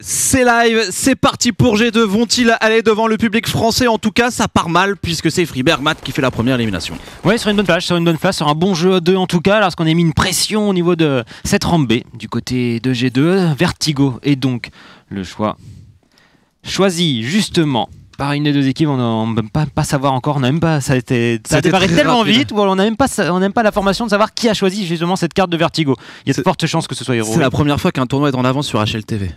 C'est live, c'est parti pour G2. Vont-ils aller devant le public français En tout cas, ça part mal puisque c'est Fribert Matt qui fait la première élimination. oui sur une bonne plage, sur une bonne place, sur un bon jeu à deux en tout cas, Lorsqu'on qu'on a mis une pression au niveau de cette rampe B du côté de G2. Vertigo est donc le choix choisi justement par une des deux équipes, on n'a même pas, pas, savoir encore, on n'a pas, ça a, été, ça démarré tellement vite, on n'a même pas, on même pas la formation de savoir qui a choisi justement cette carte de Vertigo. Il y a de fortes chances que ce soit Hero. C'est la première fois qu'un tournoi est en avance sur HLTV.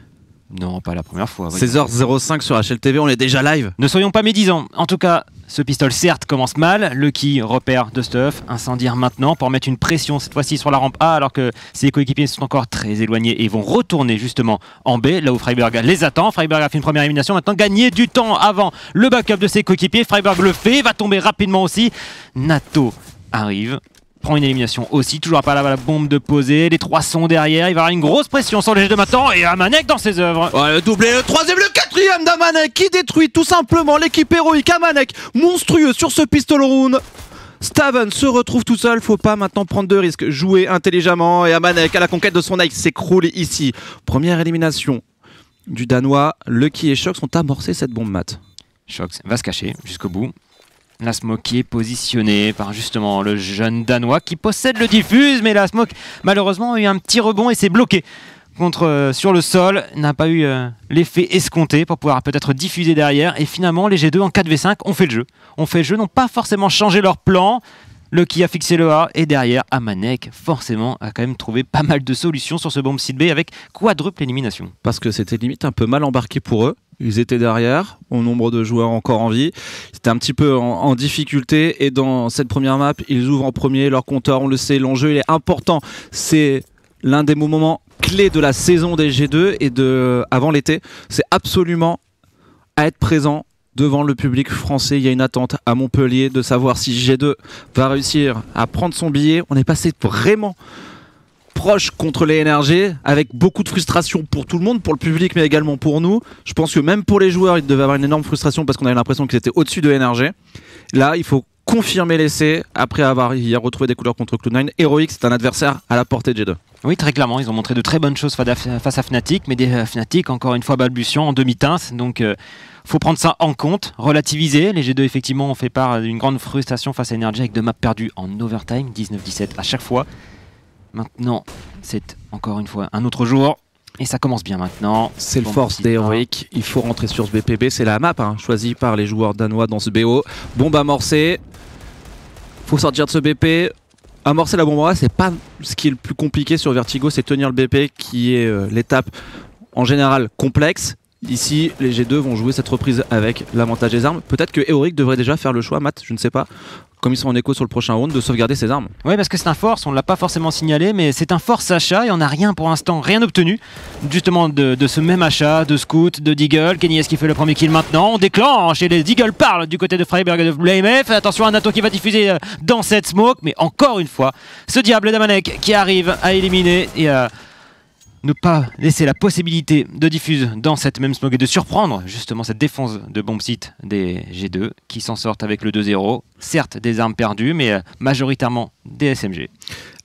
Non, pas la première fois. 16h05 sur HLTV, on est déjà live. Ne soyons pas médisants. En tout cas, ce pistol certes commence mal. Lucky repère de stuff, incendiaire maintenant pour mettre une pression cette fois-ci sur la rampe A alors que ses coéquipiers sont encore très éloignés et vont retourner justement en B, là où Freiberg les attend. Freiberg a fait une première élimination, maintenant gagner du temps avant le backup de ses coéquipiers. Freiberg le fait, va tomber rapidement aussi. Nato arrive prend une élimination aussi, toujours pas la bombe de poser, les trois sont derrière, il va y avoir une grosse pression sur le G de maintenant et Amanek dans ses œuvres. Ouais, le doublé, le troisième, le quatrième d'Amanek qui détruit tout simplement l'équipe héroïque Amanek, monstrueux sur ce pistol round. Staven se retrouve tout seul, faut pas maintenant prendre de risques, jouer intelligemment et Amanek à la conquête de son axe s'écroule ici. Première élimination du Danois, Lucky et Shox ont amorcé cette bombe mat. Shox va se cacher jusqu'au bout, la smoke qui est positionnée par justement le jeune Danois qui possède le diffuse, mais la smoke malheureusement a eu un petit rebond et s'est bloqué contre euh, sur le sol, n'a pas eu euh, l'effet escompté pour pouvoir peut-être diffuser derrière. Et finalement, les G2 en 4v5 ont fait le jeu. On fait le jeu, n'ont pas forcément changé leur plan, le qui a fixé le A et derrière Amanek forcément a quand même trouvé pas mal de solutions sur ce bomb site B avec quadruple élimination. Parce que c'était limite un peu mal embarqué pour eux. Ils étaient derrière, au nombre de joueurs encore en vie. C'était un petit peu en, difficulté et dans cette première map, ils ouvrent en premier leur compteur, on le sait, l'enjeu il est important. C'est l'un des moments clés de la saison des G2 et de avant l'été. C'est absolument à être présent devant le public français. Il y a une attente à Montpellier de savoir si G2 va réussir à prendre son billet. On est passé vraiment proche contre les NRG, avec beaucoup de frustration pour tout le monde, pour le public, mais également pour nous. Je pense que même pour les joueurs, ils devaient avoir une énorme frustration parce qu'on avait l'impression qu'ils étaient au-dessus de NRG. Là, il faut confirmer l'essai après avoir hier retrouvé des couleurs contre Cloud9. Heroic, c'est un adversaire à la portée de G2. Oui, très clairement, ils ont montré de très bonnes choses face à Fnatic, mais des euh, Fnatic, encore une fois, balbutiant en demi-teinte. Donc, il euh, faut prendre ça en compte, relativiser. Les G2, effectivement, ont fait part d'une grande frustration face à Energy avec deux maps perdues en overtime, 19-17 à chaque fois. Maintenant, c'est encore une fois un autre jour. Et ça commence bien maintenant. C'est le force d'Heroic. Il faut rentrer sur ce BPB. C'est la map hein, choisie par les joueurs danois dans ce BO. Bombe amorcée faut sortir de ce BP. Amorcer la bombe c'est pas ce qui est le plus compliqué sur Vertigo, c'est tenir le BP qui est euh, l'étape en général complexe. Ici, les G2 vont jouer cette reprise avec l'avantage des armes. Peut-être que Eoric devrait déjà faire le choix, Matt, je ne sais pas, comme ils sont en écho sur le prochain round, de sauvegarder ses armes. Oui, parce que c'est un force, on ne l'a pas forcément signalé, mais c'est un force achat et on n'a rien pour l'instant, rien obtenu, justement de, ce même achat, de Scout, de Deagle. Kenny est qui fait le premier kill maintenant, on déclenche et les Deagle parlent du côté de Freiberg et de BlameF. Attention à Nato qui va diffuser euh, dans cette smoke, mais encore une fois, ce diable d'Amanek qui arrive à éliminer et à ne pas laisser la possibilité de diffuse dans cette même smog et de surprendre justement cette défense de bombe site des G2 qui s'en sortent avec le 2-0. Certes des armes perdues, mais euh, majoritairement des SMG.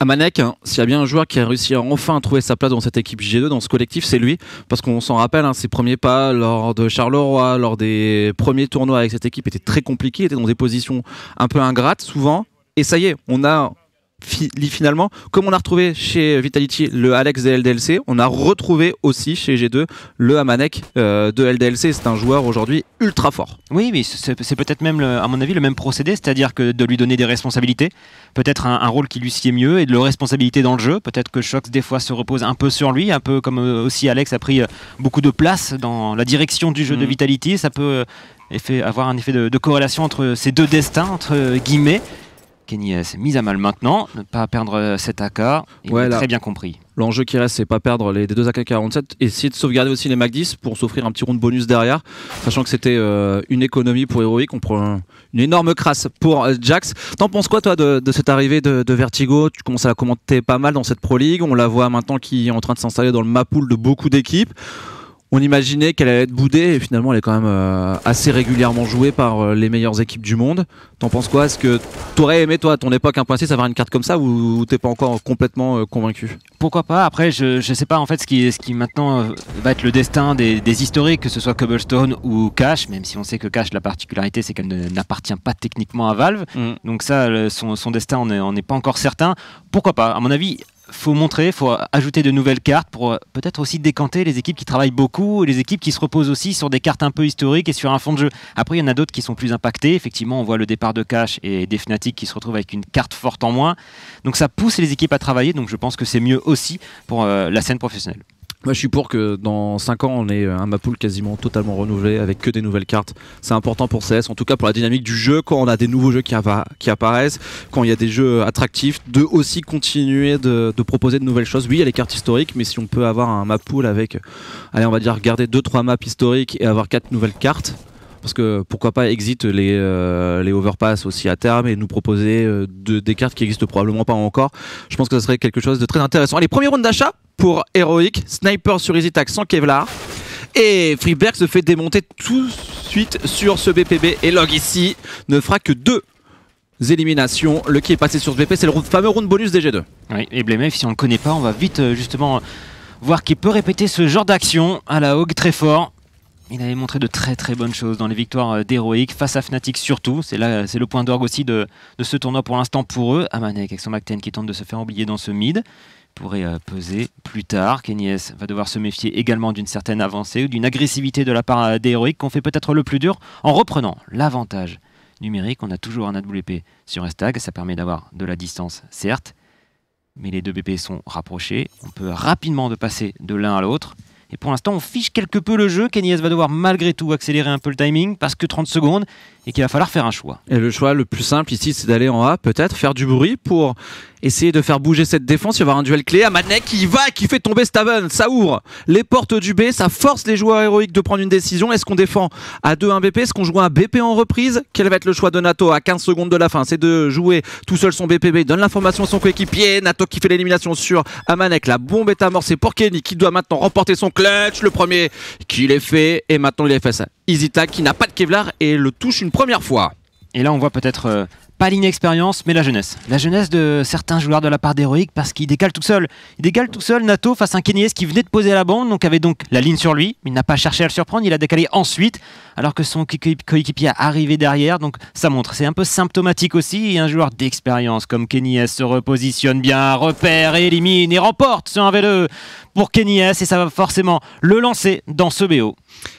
À hein, s'il y a bien un joueur qui a réussi à enfin trouver sa place dans cette équipe G2, dans ce collectif, c'est lui. Parce qu'on s'en rappelle, hein, ses premiers pas lors de Charleroi, lors des premiers tournois avec cette équipe étaient très compliqués, étaient dans des positions un peu ingrates souvent. Et ça y est, on a finalement, comme on a retrouvé chez Vitality le Alex de LDLC, on a retrouvé aussi chez G2 le Amanek euh, de LDLC. C'est un joueur aujourd'hui ultra fort. Oui, oui, c'est peut-être même, à mon avis, le même procédé, c'est-à-dire que de lui donner des responsabilités, peut-être un, rôle qui lui sied mieux et de le responsabilité dans le jeu. Peut-être que Shox, des fois, se repose un peu sur lui, un peu comme euh, aussi Alex a pris euh, beaucoup de place dans la direction du jeu de mm. Vitality. Ça peut effet, avoir un effet de, de corrélation entre ces deux destins, entre guillemets. Kenny euh, s'est mise à mal maintenant, ne pas perdre euh, cet AK, il très bien compris. L'enjeu qui reste, c'est pas perdre les, deux AK-47 et essayer de sauvegarder aussi les MAC-10 pour s'offrir un petit round bonus derrière, sachant que c'était euh, une économie pour Heroic, on prend une énorme crasse pour Jax. T'en penses quoi toi de, cette arrivée de, Vertigo Tu commences à commenter pas mal dans cette Pro League, on la voit maintenant qui est en train de s'installer dans le map pool de beaucoup d'équipes on imaginait qu'elle allait être boudée et finalement elle est quand même euh, assez régulièrement jouée par euh, les meilleures équipes du monde. T'en penses quoi Est-ce que t'aurais aimé toi à ton époque 1.6 avoir une carte comme ça ou t'es pas encore complètement euh, convaincu Pourquoi pas Après je, ne sais pas en fait ce qui, ce qui maintenant va être le destin des, historiques, que ce soit Cobblestone ou Cash, même si on sait que Cash la particularité c'est qu'elle n'appartient pas techniquement à Valve. Mm. Donc ça son, son destin on n'est pas encore certain. Pourquoi pas À mon avis faut montrer, il faut ajouter de nouvelles cartes pour euh, peut-être aussi décanter les équipes qui travaillent beaucoup et les équipes qui se reposent aussi sur des cartes un peu historiques et sur un fond de jeu. Après, il y en a d'autres qui sont plus impactées. Effectivement, on voit le départ de Cash et des Fnatic qui se retrouvent avec une carte forte en moins. Donc ça pousse les équipes à travailler. Donc je pense que c'est mieux aussi pour euh, la scène professionnelle. Moi, je suis pour que dans 5 ans, on ait euh, un pool quasiment totalement renouvelé avec que des nouvelles cartes. C'est important pour CS, en tout cas pour la dynamique du jeu, quand on a des nouveaux jeux qui, qui apparaissent, quand il y a des jeux attractifs, de aussi continuer de, proposer de nouvelles choses. Oui, il y a les cartes historiques, mais si on peut avoir un pool avec, allez, on va dire, garder 2-3 maps historiques et avoir 4 nouvelles cartes, parce que pourquoi pas exit les, euh, les overpass aussi à terme et nous proposer euh, des cartes qui existent probablement pas encore. Je pense que ce serait quelque chose de très intéressant. Allez, premier round d'achat pour Heroic. Sniper sur EasyTac sans Kevlar. Et Freeberg se fait démonter tout de suite sur ce BPB. Et Log ici ne fera que deux éliminations. Le qui est passé sur ce BP, c'est le fameux round bonus des G2. Oui, et Blemef, si on le connaît pas, on va vite euh, justement voir qui peut répéter ce genre d'action à la Hog très fort. Il avait montré de très très bonnes choses dans les victoires euh, d'Heroic, face à Fnatic surtout. C'est là, c'est le point d'orgue aussi de, ce tournoi pour l'instant pour eux. Amanek avec son MacTen qui tente de se faire oublier dans ce mid pourrait euh, peser plus tard. Kenyes va devoir se méfier également d'une certaine avancée ou d'une agressivité de la part euh, des héroïques qu'on fait peut-être le plus dur en reprenant l'avantage numérique. On a toujours un AWP sur un stag, ça permet d'avoir de la distance, certes, mais les deux BP sont rapprochés. On peut rapidement de passer de l'un à l'autre. Et pour l'instant, on fiche quelque peu le jeu. Kenyes va devoir malgré tout accélérer un peu le timing parce que 30 secondes et qu'il va falloir faire un choix. Et le choix le plus simple ici, c'est d'aller en A, peut-être faire du bruit pour essayer de faire bouger cette défense. Il va y avoir un duel clé. Amanek qui va, qui fait tomber Staven. Ça ouvre les portes du B. Ça force les joueurs héroïques de prendre une décision. Est-ce qu'on défend à 2-1 BP Est-ce qu'on joue un BP en reprise Quel va être le choix de Nato à 15 secondes de la fin C'est de jouer tout seul son BPB. Il donne l'information à son coéquipier. Nato qui fait l'élimination sur Amanek. La bombe est amorcée pour Kenny qui doit maintenant remporter son clutch. Le premier qui l'est fait. Et maintenant il est face à Izita qui n'a pas de Kevlar et le touche une première fois. Et là, on voit peut-être euh, pas l'inexpérience, mais la jeunesse. La jeunesse de certains joueurs de la part d'Héroïque parce qu'il décale tout seul. Il décale tout seul Nato face à un S qui venait de poser la bande, donc avait donc la ligne sur lui. Il n'a pas cherché à le surprendre, il a décalé ensuite, alors que son coéquipier est arrivé derrière. Donc ça montre, c'est un peu symptomatique aussi. un joueur d'expérience comme S se repositionne bien, repère, élimine et remporte ce 1v2 pour S Et ça va forcément le lancer dans ce BO.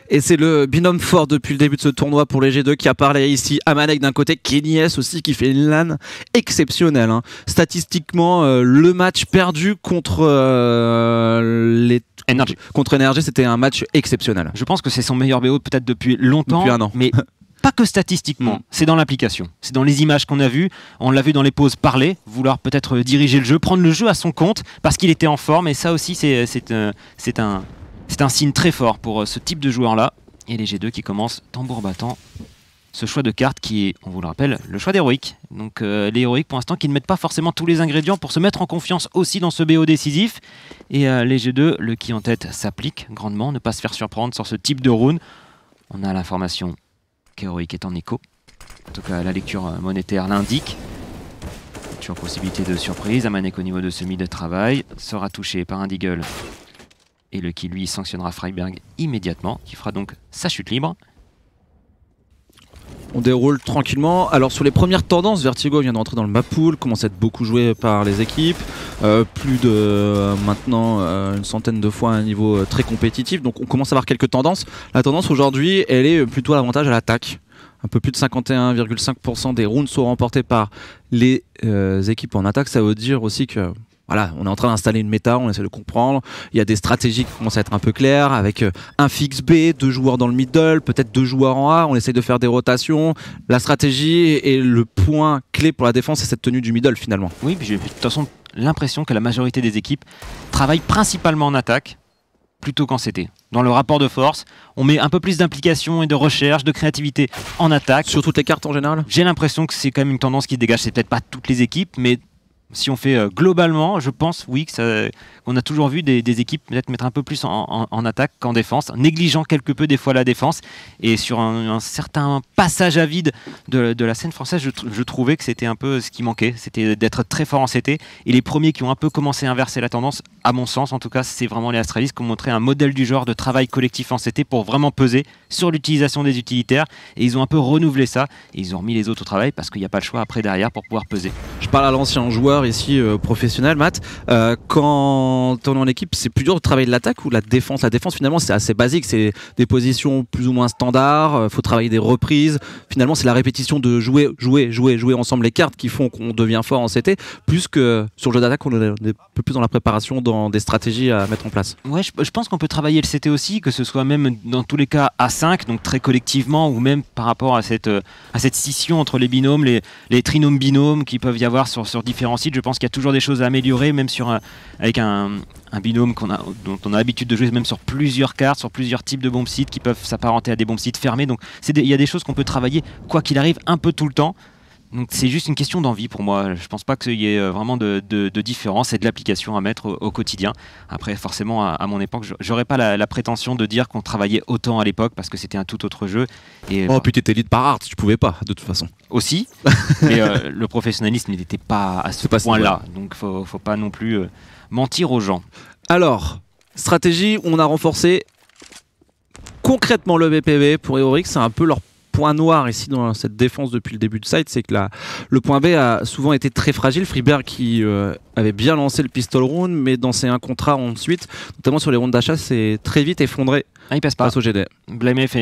Et c'est le binôme fort depuis le début de ce tournoi pour les G2 qui a parlé ici. Amanek d'un côté, Kenny S aussi qui fait une LAN exceptionnelle. Hein. Statistiquement, euh, le match perdu contre euh, les contre NRG, c'était un match exceptionnel. Je pense que c'est son meilleur BO peut-être depuis longtemps. Depuis un an. Mais pas que statistiquement, mm. c'est dans l'application, c'est dans les images qu'on a vues, on l'a vu dans les pauses parler, vouloir peut-être euh, diriger le jeu, prendre le jeu à son compte, parce qu'il était en forme, et ça aussi c'est un, c'est un signe très fort pour euh, ce type de joueur-là. Et les G2 qui commencent tambour battant ce choix de cartes qui est, on vous le rappelle, le choix d'héroïque. Donc euh, les pour l'instant qui ne mettent pas forcément tous les ingrédients pour se mettre en confiance aussi dans ce BO décisif. Et euh, les G2, le qui en tête s'applique grandement, ne pas se faire surprendre sur ce type de rune. On a l'information qu'héroïque est en écho. En tout cas la lecture monétaire l'indique. Toujours possibilité de surprise, Amanek au niveau de ce de travail sera touché par un Deagle et le qui lui sanctionnera Freiberg immédiatement, qui fera donc sa chute libre. On déroule tranquillement. Alors sur les premières tendances, Vertigo vient de rentrer dans le map pool, commence à être beaucoup joué par les équipes. Euh, plus de euh, maintenant euh, une centaine de fois à un niveau très compétitif. Donc on commence à avoir quelques tendances. La tendance aujourd'hui, elle est plutôt à l'avantage à l'attaque. Un peu plus de 51,5% des rounds sont remportés par les équipes en attaque. Ça veut dire aussi que voilà, on est en train d'installer une méta, on essaie de comprendre. Il y a des stratégies qui commencent à être un peu claires, avec euh, un fixe B, deux joueurs dans le middle, peut-être deux joueurs en A. On essaie de faire des rotations. La stratégie et le point clé pour la défense, c'est cette tenue du middle finalement. Oui, puis j'ai de toute façon l'impression que la majorité des équipes travaillent principalement en attaque plutôt qu'en CT. Dans le rapport de force, on met un peu plus d'implication et de recherche, de créativité en attaque. Sur toutes les cartes en général J'ai l'impression que c'est quand même une tendance qui dégage. C'est peut-être pas toutes les équipes, mais si on fait euh, globalement, je pense, oui, qu'on a toujours vu des, équipes peut-être mettre un peu plus en, attaque qu'en défense, négligeant quelque peu des fois la défense. Et sur un, certain passage à vide de, la scène française, je, je trouvais que c'était un peu ce qui manquait, c'était d'être très fort en CT. Et les premiers qui ont un peu commencé à inverser la tendance, à mon sens en tout cas, c'est vraiment les Astralis qui ont montré un modèle du genre de travail collectif en CT pour vraiment peser sur l'utilisation des utilitaires. Et ils ont un peu renouvelé ça, et ils ont remis les autres au travail parce qu'il n'y a pas le choix après derrière pour pouvoir peser. Je parle à l'ancien joueur ici euh, professionnel, Matt. Euh, quand on est en équipe, c'est plus dur de travailler de l'attaque ou de la défense La défense, finalement, c'est assez basique. C'est des positions plus ou moins standards. Il euh, faut travailler des reprises. Finalement, c'est la répétition de jouer, jouer, jouer, jouer ensemble les cartes qui font qu'on devient fort en CT, plus que sur le jeu d'attaque, on est un peu plus dans la préparation, dans des stratégies à mettre en place. Ouais, je, pense qu'on peut travailler le CT aussi, que ce soit même dans tous les cas à 5, donc très collectivement, ou même par rapport à cette, à cette scission entre les binômes, les, les trinômes binômes qui peuvent y avoir sur, sur différents je pense qu'il y a toujours des choses à améliorer, même sur avec un, binôme a, dont on a l'habitude de jouer, même sur plusieurs cartes, sur plusieurs types de bombes sites qui peuvent s'apparenter à des bombes sites fermées. Donc il y a des choses qu'on peut travailler, quoi qu'il arrive, un peu tout le temps. Donc c'est juste une question d'envie pour moi. Je ne pense pas qu'il y ait euh, vraiment de, différence et de l'application à mettre au, quotidien. Après, forcément, à, mon époque, j'aurais pas la, prétention de dire qu'on travaillait autant à l'époque parce que c'était un tout autre jeu. Et, oh, bah, putain, tu étais lead par art, tu pouvais pas de toute façon. Aussi, mais euh, le professionnalisme n'était pas à ce point-là. Donc faut, faut pas non plus euh, mentir aux gens. Alors, stratégie, on a renforcé concrètement le BPB pour Eorix. c'est un peu leur point noir ici dans cette défense depuis le début de site, c'est que le point B a souvent été très fragile. Freeberg qui euh, avait bien lancé le pistol round, mais dans ses 1 contre ensuite, notamment sur les rondes d'achat, c'est très vite effondré. Ah, il passe au GD. BlameF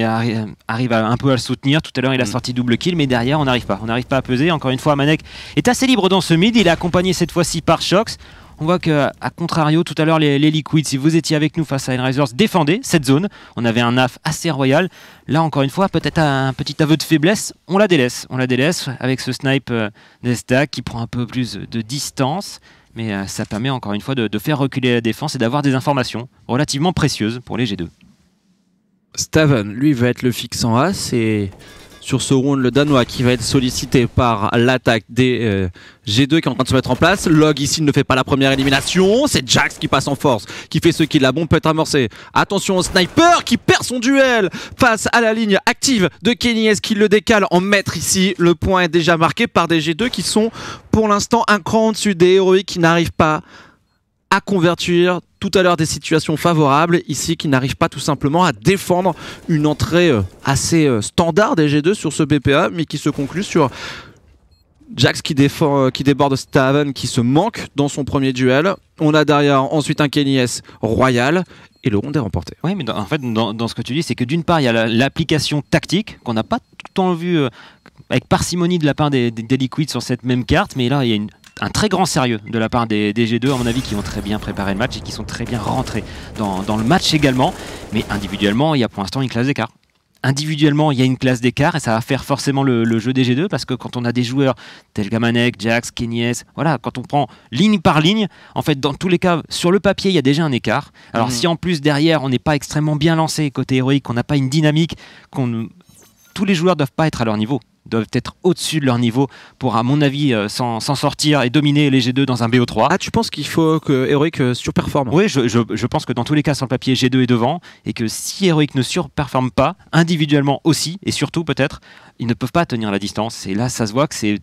arrive un peu à le soutenir. Tout à l'heure, il a mm. sorti double kill, mais derrière, on n'arrive pas. On n'arrive pas à peser. Encore une fois, Manek est assez libre dans ce mid. Il est accompagné cette fois-ci par Shox. On voit que, à contrario, tout à l'heure, les, Liquids, si vous étiez avec nous face à Enrisers, défendaient cette zone. On avait un AF assez royal. Là, encore une fois, peut-être un petit aveu de faiblesse. On la délaisse. On la délaisse avec ce snipe d'Estac euh, qui prend un peu plus de distance. Mais euh, ça permet encore une fois de, faire reculer la défense et d'avoir des informations relativement précieuses pour les G2. Stavan, lui, va être le fixant A. c'est sur ce round, le Danois qui va être sollicité par l'attaque des euh, G2 qui est en train de se mettre en place. Log ici ne fait pas la première élimination. C'est Jax qui passe en force, qui fait ce qu'il a. bombe peut être amorcé. Attention au sniper qui perd son duel face à la ligne active de Kenny qui le décale en mètre ici. Le point est déjà marqué par des G2 qui sont pour l'instant un cran au-dessus des héroïques qui n'arrivent pas à convertir tout à l'heure des situations favorables, ici qui n'arrive pas tout simplement à défendre une entrée euh, assez euh, standard des G2 sur ce BPA, mais qui se conclut sur Jax qui, défend, euh, qui déborde Staven qui se manque dans son premier duel. On a derrière ensuite un Kenny S royal et le rond est remporté. Oui, mais en fait, dans, ce que tu dis, c'est que d'une part, il y a l'application tactique qu'on n'a pas tout le temps vu avec parcimonie de la part des, des, des Liquids sur cette même carte, mais là, il y a une un très grand sérieux de la part des, dg G2, à mon avis, qui ont très bien préparé le match et qui sont très bien rentrés dans, le match également. Mais individuellement, il y a pour l'instant une classe d'écart individuellement, il y a une classe d'écart et ça va faire forcément le, jeu des G2 parce que quand on a des joueurs tels Gamanek, Jax, Kenyes, voilà, quand on prend ligne par ligne, en fait, dans tous les cas, sur le papier, il y a déjà un écart. Alors, mhm. si en plus derrière, on n'est pas extrêmement bien lancé côté héroïque, qu'on n'a pas une dynamique, qu'on tous les joueurs ne doivent pas être à leur niveau doivent être au-dessus de leur niveau pour, à mon avis, euh, s'en sortir et dominer les G2 dans un BO3. Ah, tu penses qu'il faut que Heroic euh, surperforme Oui, je, pense que dans tous les cas, sur le papier, G2 est devant et que si Heroic ne surperforme pas, individuellement aussi, et surtout peut-être, ils ne peuvent pas tenir la distance. Et là, ça se voit que c'est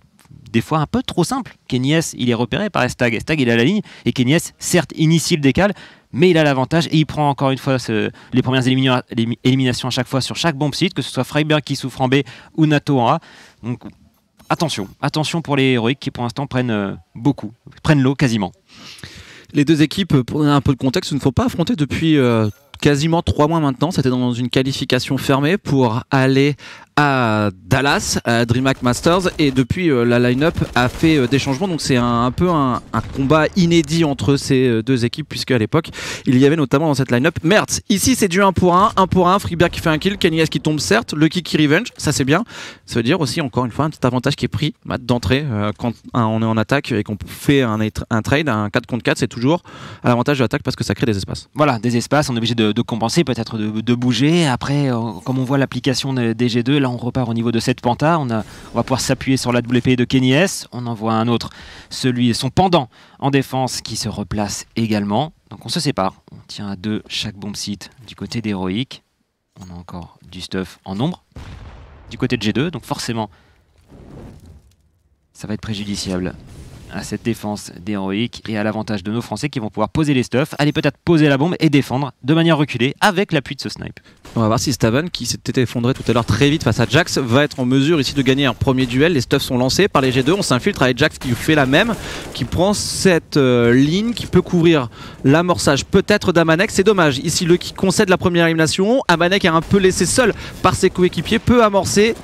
des fois un peu trop simple. Kenyes, il est repéré par Estag. Estag, il a la ligne et Kenyes, certes, initie le décal, mais il a l'avantage et il prend encore une fois les premières éliminations à chaque fois sur chaque bombe site, que ce soit Freiberg qui souffre en B ou Nato en A. Donc attention, attention pour les héroïques qui pour l'instant prennent euh, beaucoup, prennent l'eau quasiment. Les deux équipes, pour un peu de contexte, ne faut pas affronter depuis. Euh, quasiment trois mois maintenant. C'était dans une qualification fermée pour aller à Dallas, à DreamHack Masters, et depuis euh, la line-up a fait euh, des changements, donc c'est un, peu un, combat inédit entre ces euh, deux équipes, puisque à l'époque, il y avait notamment dans cette line-up Mertz. Ici, c'est du 1 pour 1, 1 pour 1, Freeberg qui fait un kill, Kenny qui tombe certes, Lucky qui revenge, ça c'est bien. Ça veut dire aussi, encore une fois, un petit avantage qui est pris d'entrée quand on est en attaque et qu'on fait un, un, trade, un 4 contre 4, c'est toujours à l'avantage de l'attaque parce que ça crée des espaces. Voilà, des espaces, on est obligé de, compenser, peut-être de, de, bouger. Après, comme on voit l'application des G2, on repart au niveau de cette Panta, on, va pouvoir s'appuyer sur la WP de Kenny S, on envoie un autre, celui son pendant en défense qui se replace également. Donc on se sépare, on tient à deux chaque bombsite du côté d'Heroic On a encore du stuff en nombre du côté de G2, donc forcément ça va être préjudiciable à cette défense des et à l'avantage de nos Français qui vont pouvoir poser les stuffs, aller peut-être poser la bombe et défendre de manière reculée avec l'appui de ce snipe. On va voir si Staven, qui s'était effondré tout à l'heure très vite face à Jax, va être en mesure ici de gagner un premier duel. Les stuffs sont lancés par les G2, on s'infiltre avec Jax qui fait la même, qui prend cette euh, ligne qui peut couvrir l'amorçage peut-être d'Amanek. C'est dommage, ici le qui concède la première élimination, Amanek est un peu laissé seul par ses coéquipiers, peut amorcer.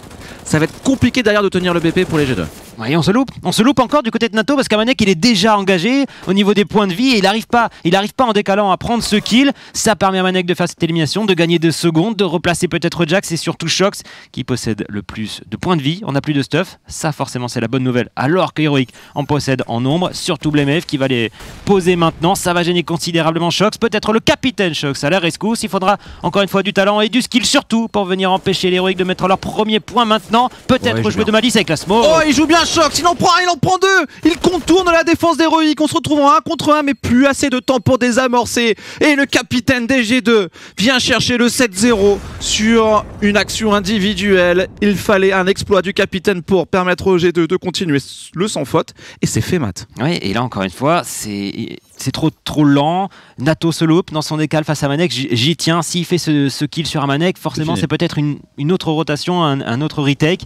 Ça va être compliqué derrière de tenir le BP pour les G2 on se loupe. On se loupe encore du côté de Nato parce qu'Amanek il est déjà engagé au niveau des points de vie et il n'arrive pas, il arrive pas en décalant à prendre ce kill. Ça permet à Manek de faire cette élimination, de gagner deux secondes, de replacer peut-être Jax et surtout Shox qui possède le plus de points de vie. On n'a plus de stuff. Ça forcément c'est la bonne nouvelle. Alors que Heroic en possède en nombre, surtout Blemef qui va les poser maintenant. Ça va gêner considérablement Shox. Peut-être le capitaine Shox à la rescousse. Il faudra encore une fois du talent et du skill surtout pour venir empêcher l'Heroic de mettre leur premier point maintenant. Peut-être jouer de malice avec la Oh il joue bien il en prend un, il en prend deux Il contourne la défense d'Héroïque, on se retrouve en 1 contre 1 mais plus assez de temps pour désamorcer. Et le capitaine g 2 vient chercher le 7-0 sur une action individuelle. Il fallait un exploit du capitaine pour permettre au G2 de continuer le sans faute et c'est fait Matt. Oui, et là encore une fois, c'est c'est trop trop lent. Nato se loupe dans son décal face à Manek. J'y tiens. S'il fait ce, ce, kill sur Manek, forcément c'est peut-être une, autre rotation, un, un autre retake.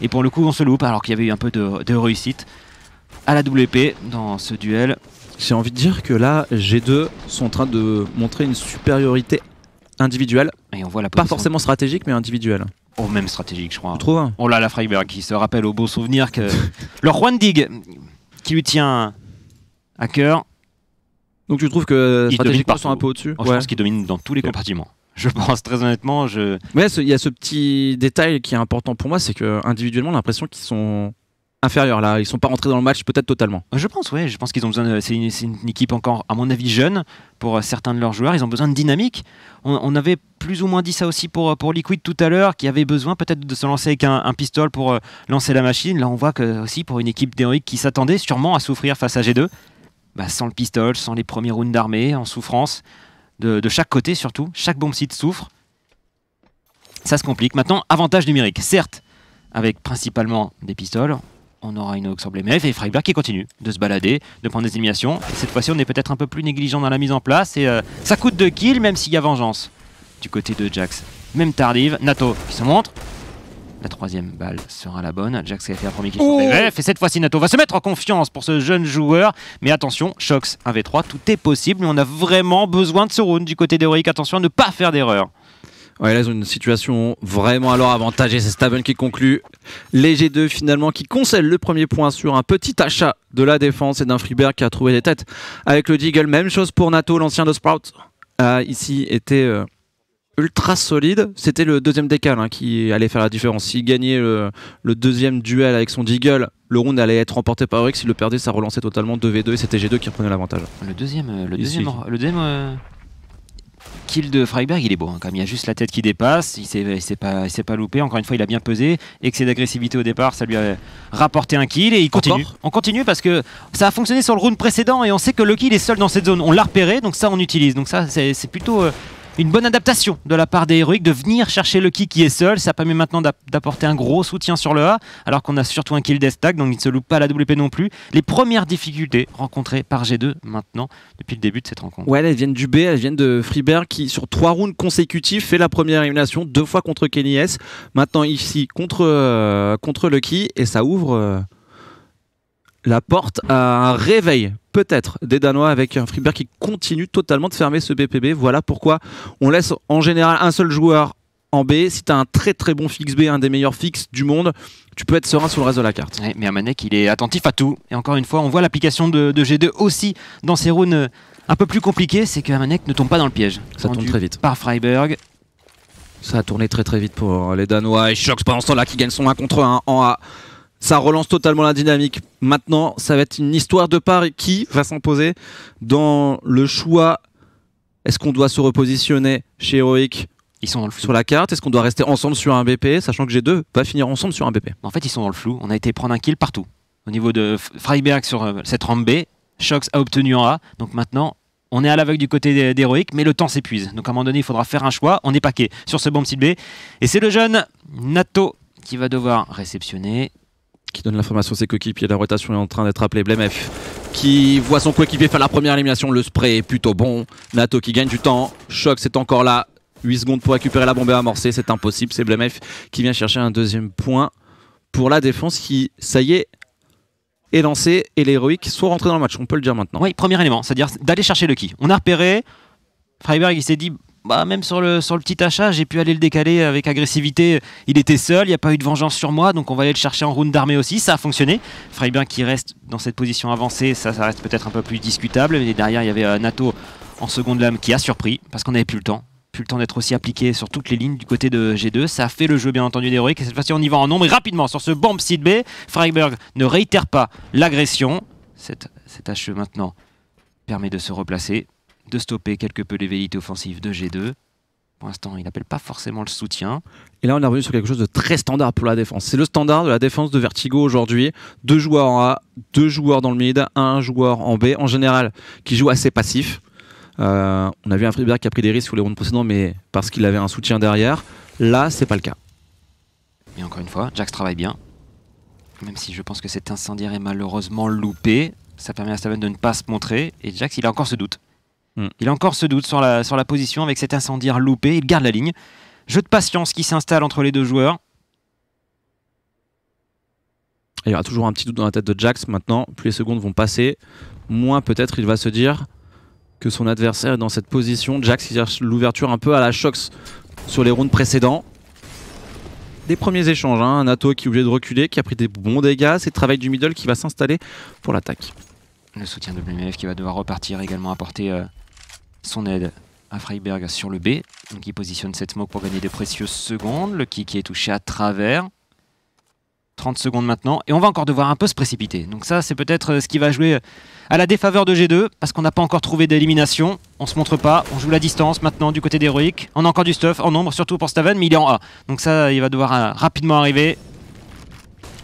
Et pour le coup, on se loupe alors qu'il y avait eu un peu de, réussite à la WP dans ce duel. J'ai envie de dire que là, G2 sont en train de montrer une supériorité individuelle. Et on voit Pas forcément stratégique, mais individuelle. Oh, même stratégique, je crois. trouve trouve. Oh là, la Freiberg qui se rappelle au beau souvenir que leur Juan Dig qui lui tient à cœur. Donc tu trouves que stratégiquement sont un peu au-dessus oh, Je pense domine dans tous les compartiments. Je pense très honnêtement. Je... Ouais, il y a ce petit détail qui est important pour moi, c'est que individuellement, l'impression qu'ils sont inférieurs là. Ils sont pas rentrés dans le match peut-être totalement. Je pense, oui. Je pense qu'ils ont besoin. C'est une, équipe encore, à mon avis, jeune pour euh, certains de leurs joueurs. Ils ont besoin de dynamique. On, avait plus ou moins dit ça aussi pour, euh, pour Liquid tout à l'heure, qui avait besoin peut-être de se lancer avec un, un pistol pour euh, lancer la machine. Là, on voit que aussi pour une équipe théorique qui s'attendait sûrement à souffrir face à G2, bah, sans le pistol, sans les premiers rounds d'armée, en souffrance de, chaque côté surtout. Chaque bombe site souffre. Ça se complique. Maintenant, avantage numérique. Certes, avec principalement des pistoles, on aura une aux MF et Freiberg qui continue de se balader, de prendre des éliminations. cette fois-ci, on est peut-être un peu plus négligent dans la mise en place et euh, ça coûte 2 kills, même s'il y a vengeance du côté de Jax. Même tardive, Nato qui se montre, la troisième balle sera la bonne. Jax a fait un premier kill oh et cette fois-ci Nato va se mettre en confiance pour ce jeune joueur. Mais attention, Shox 1v3, tout est possible, mais on a vraiment besoin de ce round du côté d'Heroic. Attention à ne pas faire d'erreur. Ouais, là, ils ont une situation vraiment alors avantagée. C'est Staven qui conclut. Les G2 finalement qui concède le premier point sur un petit achat de la défense et d'un Freeberg qui a trouvé des têtes avec le Deagle. Même chose pour Nato, l'ancien de Sprout. A ah, ici était. Euh, ultra solide. C'était le deuxième décal hein, qui allait faire la différence. S'il gagnait le, deuxième duel avec son Deagle, le round allait être remporté par Oryx. S'il le perdait, ça relançait totalement 2v2 et c'était G2 qui reprenait l'avantage. Le deuxième, euh, le deuxième, le euh, kill de Freiberg, il est beau. Hein, quand même. Il y a juste la tête qui dépasse. Il s'est pas, pas loupé. Encore une fois, il a bien pesé. Excès d'agressivité au départ, ça lui a rapporté un kill et il continue. on continue parce que ça a fonctionné sur le round précédent et on sait que Lucky il est seul dans cette zone. On l'a repéré, donc ça on utilise. Donc ça c'est plutôt... Euh, une bonne adaptation de la part des héroïques de venir chercher le qui qui est seul. Ça permet maintenant d'apporter un gros soutien sur le A, alors qu'on a surtout un kill des donc il ne se loupe pas à la WP non plus. Les premières difficultés rencontrées par G2 maintenant, depuis le début de cette rencontre. Ouais, elles viennent du B, elles viennent de Freeberg qui, sur trois rounds consécutifs, fait la première élimination, deux fois contre Kenny S. Maintenant ici, contre, euh, contre Lucky, et ça ouvre. Euh, la porte à un réveil peut-être des Danois avec un Fribourg qui continue totalement de fermer ce BPB. Voilà pourquoi on laisse en général un seul joueur en B. Si tu as un très très bon fixe B, un des meilleurs fixes du monde, tu peux être serein sur le reste de la carte. mais Amanek, il est attentif à tout. Et encore une fois, on voit l'application de, G2 aussi dans ces rounds un peu plus compliqués. C'est que Amanek ne tombe pas dans le piège. Ça tombe très vite. Par Freiberg Ça a tourné très très vite pour les Danois. Et Shox pendant ce temps-là qui gagne son 1 contre 1 en A ça relance totalement la dynamique. Maintenant, ça va être une histoire de part qui va s'imposer dans le choix. Est-ce qu'on doit se repositionner chez Heroic ils sont dans le flou. Sur la carte, est-ce qu'on doit rester ensemble sur un BP, sachant que j'ai deux va finir ensemble sur un BP En fait, ils sont dans le flou. On a été prendre un kill partout. Au niveau de Freiberg sur euh, cette rampe B, Shox a obtenu en A. Donc maintenant, on est à l'aveugle du côté d'Heroic, mais le temps s'épuise. Donc à un moment donné, il faudra faire un choix. On est paquet sur ce bon petit B. Et c'est le jeune Nato qui va devoir réceptionner qui donne l'information à ses coéquipiers. La rotation est en train d'être appelée. Blemef qui voit son coéquipier faire la première élimination. Le spray est plutôt bon. Nato qui gagne du temps. Choc, c'est encore là. 8 secondes pour récupérer la bombe et amorcer. C'est impossible. C'est Blemef qui vient chercher un deuxième point pour la défense qui, ça y est, est lancée et l'héroïque soit rentré dans le match. On peut le dire maintenant. Oui, premier élément, c'est-à-dire d'aller chercher le qui. On a repéré. Freiberg, il s'est dit bah, même sur le, sur le petit achat, j'ai pu aller le décaler avec agressivité. Il était seul, il n'y a pas eu de vengeance sur moi, donc on va aller le chercher en round d'armée aussi. Ça a fonctionné. freiberg qui reste dans cette position avancée, ça, ça reste peut-être un peu plus discutable. Mais derrière, il y avait euh, Nato en seconde lame qui a surpris parce qu'on n'avait plus le temps. Plus le temps d'être aussi appliqué sur toutes les lignes du côté de G2. Ça a fait le jeu, bien entendu, d'Héroïque. Et cette fois-ci, on y va en nombre et rapidement sur ce bomb site B. Freiberg ne réitère pas l'agression. Cet, cet HE maintenant permet de se replacer de stopper quelque peu les velléités offensives de G2. Pour l'instant, il n'appelle pas forcément le soutien. Et là, on est revenu sur quelque chose de très standard pour la défense. C'est le standard de la défense de Vertigo aujourd'hui. Deux joueurs en A, deux joueurs dans le mid, un joueur en B, en général, qui joue assez passif. Euh, on a vu un Friedberg qui a pris des risques sur les rounds précédents, mais parce qu'il avait un soutien derrière. Là, c'est pas le cas. Et encore une fois, Jax travaille bien. Même si je pense que cet incendiaire est malheureusement loupé, ça permet à Staven de ne pas se montrer. Et Jax, il a encore ce doute. Mm. Il a encore ce doute sur la, sur la position avec cet incendiaire loupé. Il garde la ligne. Jeu de patience qui s'installe entre les deux joueurs. Il y aura toujours un petit doute dans la tête de Jax maintenant. Plus les secondes vont passer, moins peut-être il va se dire que son adversaire est dans cette position. Jax cherche l'ouverture un peu à la Shox sur les rounds précédents. Des premiers échanges, un hein. Nato qui est obligé de reculer, qui a pris des bons dégâts. C'est le travail du middle qui va s'installer pour l'attaque. Le soutien de WMF qui va devoir repartir également apporter euh, son aide à Freiberg sur le B. Donc il positionne cette smoke pour gagner des précieuses secondes. Le kick est touché à travers. 30 secondes maintenant. Et on va encore devoir un peu se précipiter. Donc ça, c'est peut-être euh, ce qui va jouer euh, à la défaveur de G2. Parce qu'on n'a pas encore trouvé d'élimination. On se montre pas. On joue la distance maintenant du côté d'Heroic. On a encore du stuff en nombre, surtout pour Staven, mais il est en A. Donc ça, il va devoir euh, rapidement arriver.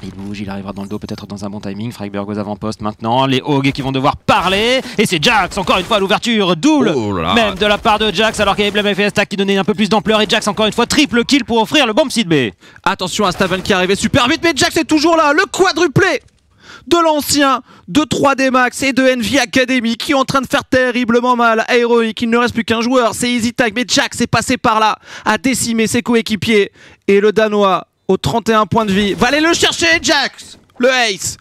Il bouge, il arrivera dans le dos peut-être dans un bon timing. Freiberg aux avant-postes maintenant. Les Hogs qui vont devoir parler. Et c'est Jax encore une fois à l'ouverture. Double oh même de la part de Jax alors qu'il y avait Blame qui donnait un peu plus d'ampleur. Et Jax encore une fois triple kill pour offrir le bomb site. B. Attention à Staven qui est super vite mais Jax est toujours là. Le quadruplé de l'ancien, de 3D Max et de Envy Academy qui est en train de faire terriblement mal à Heroic. Il ne reste plus qu'un joueur, c'est Easy Tag, mais Jax est passé par là, à décimer ses coéquipiers. Et le Danois aux 31 points de vie. Va aller le chercher, Jax Le ace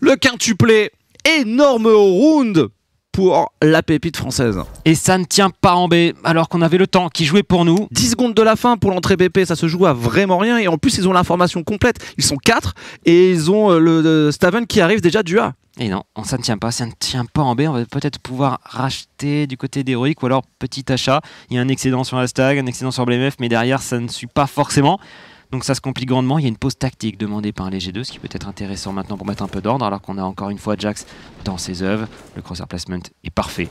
Le quintuplé Énorme round pour la pépite française. Et ça ne tient pas en B, alors qu'on avait le temps qui jouait pour nous. 10 secondes de la fin pour l'entrée BP, ça se joue à vraiment rien. Et en plus, ils ont l'information complète. Ils sont 4 et ils ont euh, le, euh, Staven qui arrive déjà du A. Et non, ça ne tient pas, ça ne tient pas en B. On va peut-être pouvoir racheter du côté d'Héroïque ou alors petit achat. Il y a un excédent sur Astag, un excédent sur BMF, mais derrière, ça ne suit pas forcément. Donc ça se complique grandement. Il y a une pause tactique demandée par les G2, ce qui peut être intéressant maintenant pour mettre un peu d'ordre, alors qu'on a encore une fois Jax dans ses œuvres. Le crosser placement est parfait.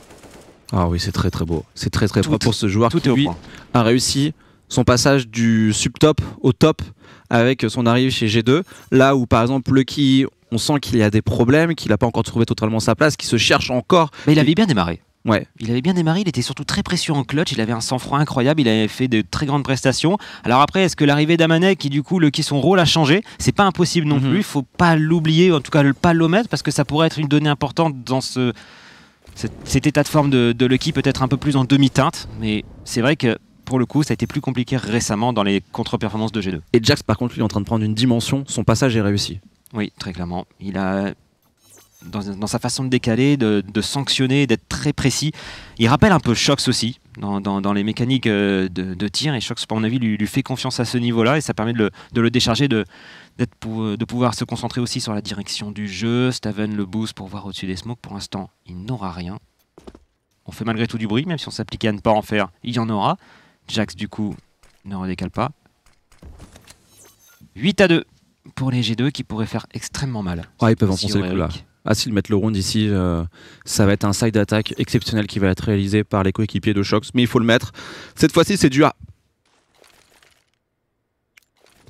Ah oui, c'est très très beau. C'est très très beau pour ce joueur tout qui a réussi son passage du sub top au top avec son arrivée chez G2. Là où par exemple Lucky, on sent qu'il y a des problèmes, qu'il n'a pas encore trouvé totalement sa place, qu'il se cherche encore. Mais il avait bien démarré. Ouais. Il avait bien démarré, il était surtout très précieux en clutch, il avait un sang-froid incroyable, il avait fait de très grandes prestations. Alors après, est-ce que l'arrivée d'Amanek, qui du coup, le, qui son rôle a changé C'est pas impossible non mhm. plus, il faut pas l'oublier, en tout cas pas l'omettre, parce que ça pourrait être une donnée importante dans ce, cet, état de forme de, de Lucky, peut-être un peu plus en demi-teinte, mais c'est vrai que pour le coup, ça a été plus compliqué récemment dans les contre-performances de G2. Et Jax, par contre, lui, est en train de prendre une dimension. Son passage est réussi. Oui, très clairement. Il a dans, sa façon de décaler, de, sanctionner, d'être très précis. Il rappelle un peu Shox aussi, dans, les mécaniques euh, de, tir, et Shox, pour mon avis, lui, lui fait confiance à ce niveau-là, et ça permet de le, décharger, de, euh, de pouvoir se concentrer aussi sur la direction du jeu. Staven le boost pour voir au-dessus des smokes. Pour l'instant, il n'aura rien. On fait malgré tout du bruit, même si on s'appliquait à ne pas en faire, il y en aura. Jax, du coup, ne redécale pas. 8 à 2 pour les G2 qui pourraient faire extrêmement mal. Ah, ils peuvent enfoncer le coup là. Ah s'ils mettent le round ici, euh, ça va être un side d'attaque exceptionnel qui va être réalisé par les coéquipiers de Shox, mais il faut le mettre. Cette fois-ci, c'est du à...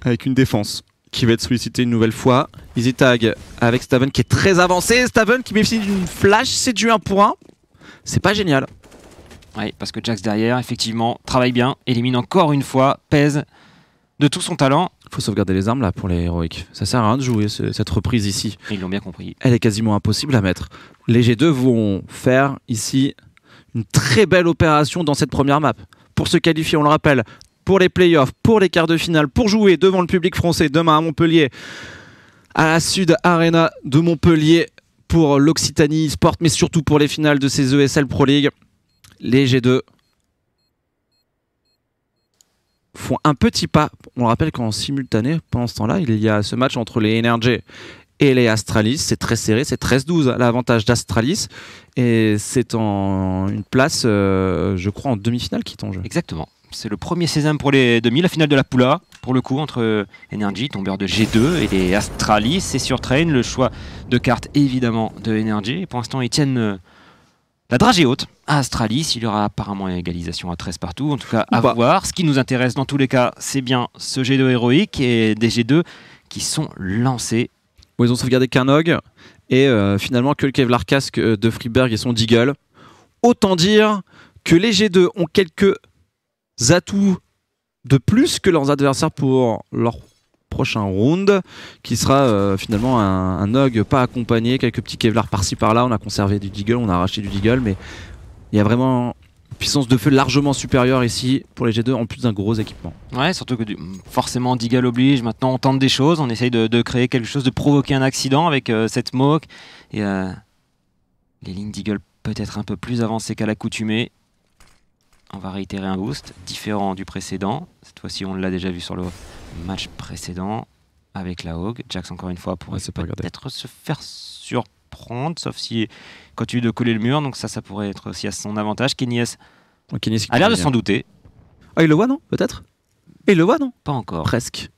Avec une défense qui va être sollicitée une nouvelle fois. Easy tag avec Staven qui est très avancé. Staven qui bénéficie d'une flash, c'est du 1 pour 1. C'est pas génial. Oui, parce que Jax derrière, effectivement, travaille bien, élimine encore une fois, pèse de tout son talent faut sauvegarder les armes là pour les héroïques. Ça sert à rien de jouer cette reprise ici. Ils l'ont bien compris. Elle est quasiment impossible à mettre. Les G2 vont faire ici une très belle opération dans cette première map. Pour se qualifier, on le rappelle, pour les playoffs, pour les quarts de finale, pour jouer devant le public français demain à Montpellier, à la Sud Arena de Montpellier pour l'Occitanie Sport, mais surtout pour les finales de ces ESL Pro League. Les G2 font un petit pas. On le rappelle qu'en simultané, pendant ce temps-là, il y a ce match entre les Energy et les Astralis. C'est très serré, c'est 13-12 l'avantage d'Astralis. Et c'est en une place, euh, je crois, en demi-finale qui est jeu. Exactement. C'est le premier sésame pour les demi, la finale de la Poula, pour le coup, entre Energy, tombeur de G2, et les Astralis. C'est sur Train, le choix de carte évidemment de Energy. pour l'instant, ils tiennent euh, la dragée haute à Astralis, il y aura apparemment une égalisation à 13 partout, en tout cas à voir. Ce qui nous intéresse dans tous les cas, c'est bien ce G2 héroïque et des G2 qui sont lancés. ils ont sauvegardé qu'un et euh, finalement que le Kevlar casque euh, de Friberg et son Deagle. Autant dire que les G2 ont quelques atouts de plus que leurs adversaires pour leur prochain round, qui sera euh, finalement un, Nog pas accompagné, quelques petits Kevlar par-ci par-là. On a conservé du Deagle, on a arraché du Deagle, mais il y a vraiment puissance de feu largement supérieure ici pour les G2 en plus d'un gros équipement. Ouais, surtout que forcément diggle oblige, maintenant on tente des choses, on essaye de, créer quelque chose, de provoquer un accident avec euh, cette moque. Et euh, les lignes Deagle peut-être un peu plus avancées qu'à l'accoutumée. On va réitérer un boost, différent du précédent. Cette fois-ci on l'a déjà vu sur le match précédent avec la Hogue, Jax, encore une fois, pourrait peut-être se faire surprendre, sauf si continue de coller le mur. Donc ça, ça pourrait être aussi à son avantage. Kenyes S. a l'air de s'en douter. Ah, il le voit, non Peut-être Il le voit, non Pas encore. Presque.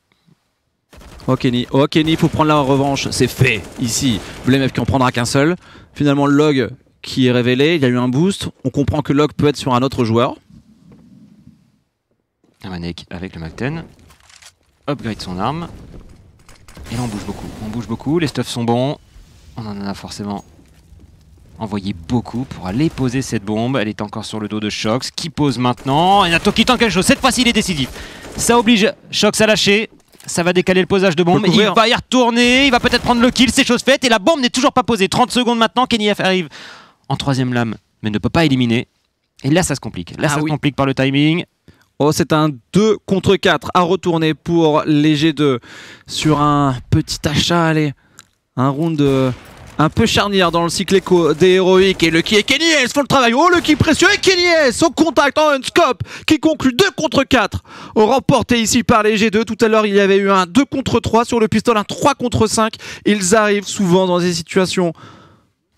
Oh Kenny, il oh, faut prendre la revanche, c'est fait ici. vous faire qui en prendra qu'un seul. Finalement le log qui est révélé, il y a eu un boost. On comprend que log peut être sur un autre joueur. Manek avec le Macten upgrade son arme. Et là on bouge beaucoup, on bouge beaucoup, les stuffs sont bons. On en a forcément envoyé beaucoup pour aller poser cette bombe. Elle est encore sur le dos de Shox, qui pose maintenant. Et Nato qui tente quelque chose, cette fois-ci il est décisif. Ça oblige Shox à lâcher, ça va décaler le posage de bombe, il va y retourner, il va peut-être prendre le kill, c'est chose faite. Et la bombe n'est toujours pas posée, 30 secondes maintenant, Kenny arrive en troisième lame, mais ne peut pas éliminer. Et là ça se complique, là ah ça se complique par le timing. Oh, c'est un 2 contre 4 à retourner pour les G2 sur un petit achat, allez. Un round euh, un peu charnière dans le cycle écho des héroïques. Et Lucky et Kenny S font le travail. Oh, le précieux et Kenny S au contact en unscope qui conclut 2 contre 4. Remporté ici par les G2. Tout à l'heure, il y avait eu un 2 contre 3 sur le pistolet, un 3 contre 5. Ils arrivent souvent dans des situations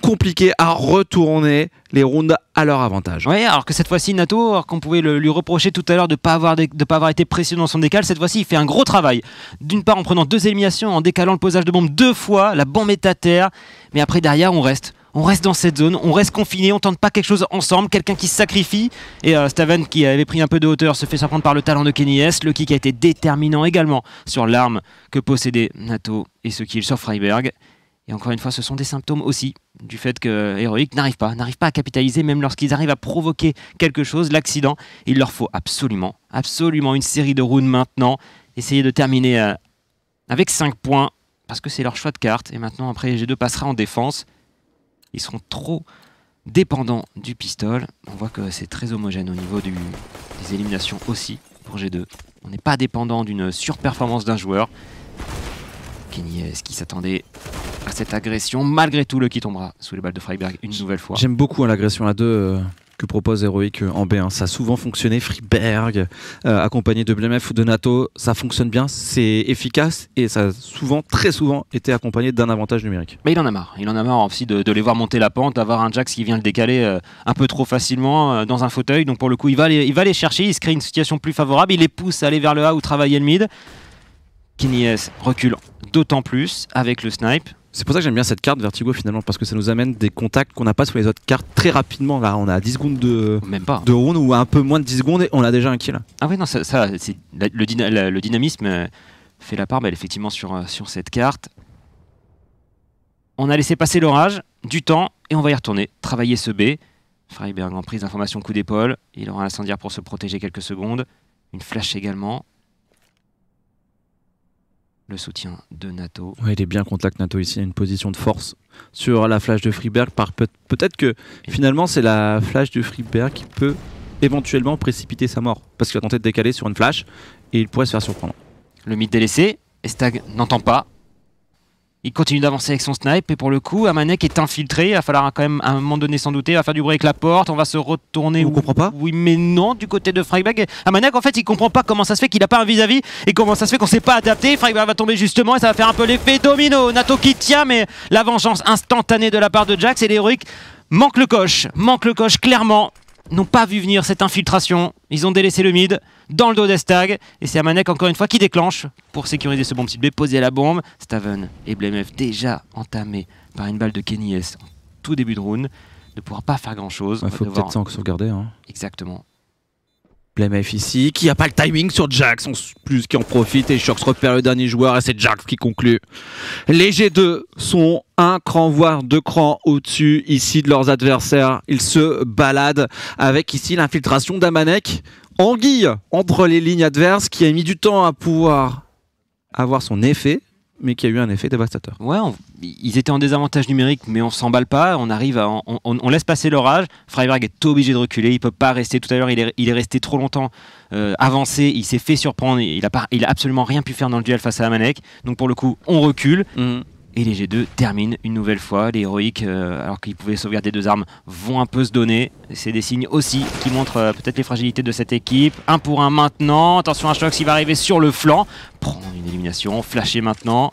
compliqué à retourner les rounds à leur avantage. Oui, alors que cette fois-ci, Nato, qu'on pouvait lui reprocher tout à l'heure de ne pas, avoir été précieux dans son décal, cette fois-ci, il fait un gros travail. D'une part, en prenant deux éliminations, en décalant le posage de bombe deux fois, la bombe est à terre, mais après, derrière, on reste on reste dans cette zone, on reste confiné, on tente pas quelque chose ensemble, quelqu'un qui se sacrifie. Et euh, Staven, qui avait pris un peu de hauteur, se fait surprendre par le talent de Kenny S. Le kick a été déterminant également sur l'arme que possédait Nato et ce kill sur Freiberg. Et encore une fois, ce sont des symptômes aussi du fait que Heroic n'arrive pas, n'arrive pas à capitaliser, même lorsqu'ils arrivent à provoquer quelque chose, l'accident. Il leur faut absolument, absolument une série de rounds maintenant. Essayer de terminer euh, avec 5 points, parce que c'est leur choix de carte. Et maintenant, après, G2 passera en défense. Ils seront trop dépendants du pistol. On voit que c'est très homogène au niveau des éliminations aussi pour G2. On n'est pas dépendant d'une surperformance d'un joueur qui s'attendait à cette agression. Malgré tout, le qui tombera sous les balles de Freiberg une nouvelle fois. J'aime beaucoup hein, l'agression à deux euh, que propose Heroic euh, en B1. Ça a souvent fonctionné. Freiberg, euh, accompagné de Blemef ou de Nato, ça fonctionne bien, c'est efficace et ça a souvent, très souvent, été accompagné d'un avantage numérique. Mais il en a marre. Il en a marre aussi de, les voir monter la pente, d'avoir un Jax qui vient le décaler un peu trop facilement dans un fauteuil. Donc pour le coup, il va, il va les chercher, il se crée une situation plus favorable, il les pousse à aller vers le A ou travailler le mid. Kinies recule d'autant plus avec le snipe. C'est pour ça que j'aime bien cette carte Vertigo finalement, parce que ça nous amène des contacts qu'on n'a pas sur les autres cartes très rapidement. Là, on a 10 secondes de, round ou un peu moins de 10 secondes et on a déjà un kill. Ah oui, non, ça, le, dynamisme euh, fait la part belle effectivement sur, euh, sur cette carte. On a laissé passer l'orage, du temps, et on va y retourner, travailler ce B. Freiberg en prise d'information coup d'épaule, il aura l'incendiaire pour se protéger quelques secondes, une flash également, le soutien de NATO. Ouais, il est bien contact NATO ici, a une position de force sur la flash de Freeberg Par peut- être que finalement c'est la flash de Freeberg qui peut éventuellement précipiter sa mort, parce qu'il a tenté de décaler sur une flash et il pourrait se faire surprendre. Le mythe délaissé, Estag n'entend pas, il continue d'avancer avec son snipe et pour le coup, Amanek est infiltré. Il va falloir quand même à un moment donné s'en douter. Il va faire du bruit avec la porte. On va se retourner. On ne comprend pas Oui, mais non, du côté de Fragbag. Amanek, en fait, il comprend pas comment ça se fait qu'il a pas un vis-à-vis et comment ça se fait qu'on s'est pas adapté. Fragbag va tomber justement et ça va faire un peu l'effet domino. Nato qui tient, mais la vengeance instantanée de la part de Jax et l'héroïque manque le coche. Manque le coche clairement. N'ont pas vu venir cette infiltration. Ils ont délaissé le mid dans le dos d'Estag. Et c'est Amanek encore une fois qui déclenche pour sécuriser ce bon petit B, poser la bombe. Staven et Blemef déjà entamés par une balle de Kenny S en tout début de round. Ne pourra pas faire grand chose. Il faut peut-être s'en sauvegarder. Hein. Exactement. Blemef ici, qui n'a pas le timing sur Jax, plus qui en profite et Shurks repère le dernier joueur et c'est Jax qui conclut. Les G2 sont un cran voire deux crans au-dessus ici de leurs adversaires. Ils se baladent avec ici l'infiltration d'Amanek anguille entre les lignes adverses qui a mis du temps à pouvoir avoir son effet mais qui a eu un effet dévastateur. Ouais, ils étaient en désavantage numérique, mais on s'emballe pas, on arrive, à, on, laisse passer l'orage. Freiberg est obligé de reculer, il peut pas rester. Tout à l'heure, il est, resté trop longtemps euh, avancé, il s'est fait surprendre, il a, absolument rien pu faire dans le duel face à Amanek. Donc pour le coup, on recule. Mhm. Et les G2 terminent une nouvelle fois. Les héroïques, euh, alors qu'ils pouvaient sauvegarder deux armes, vont un peu se donner. C'est des signes aussi qui montrent euh, peut-être les fragilités de cette équipe. Un pour un maintenant. Attention à Shox, il va arriver sur le flanc. Prend une élimination, flasher maintenant.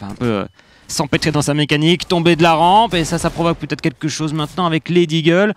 un peu... Euh, s'empêtrer dans sa mécanique, tomber de la rampe, et ça, ça provoque peut-être quelque chose maintenant avec les Deagle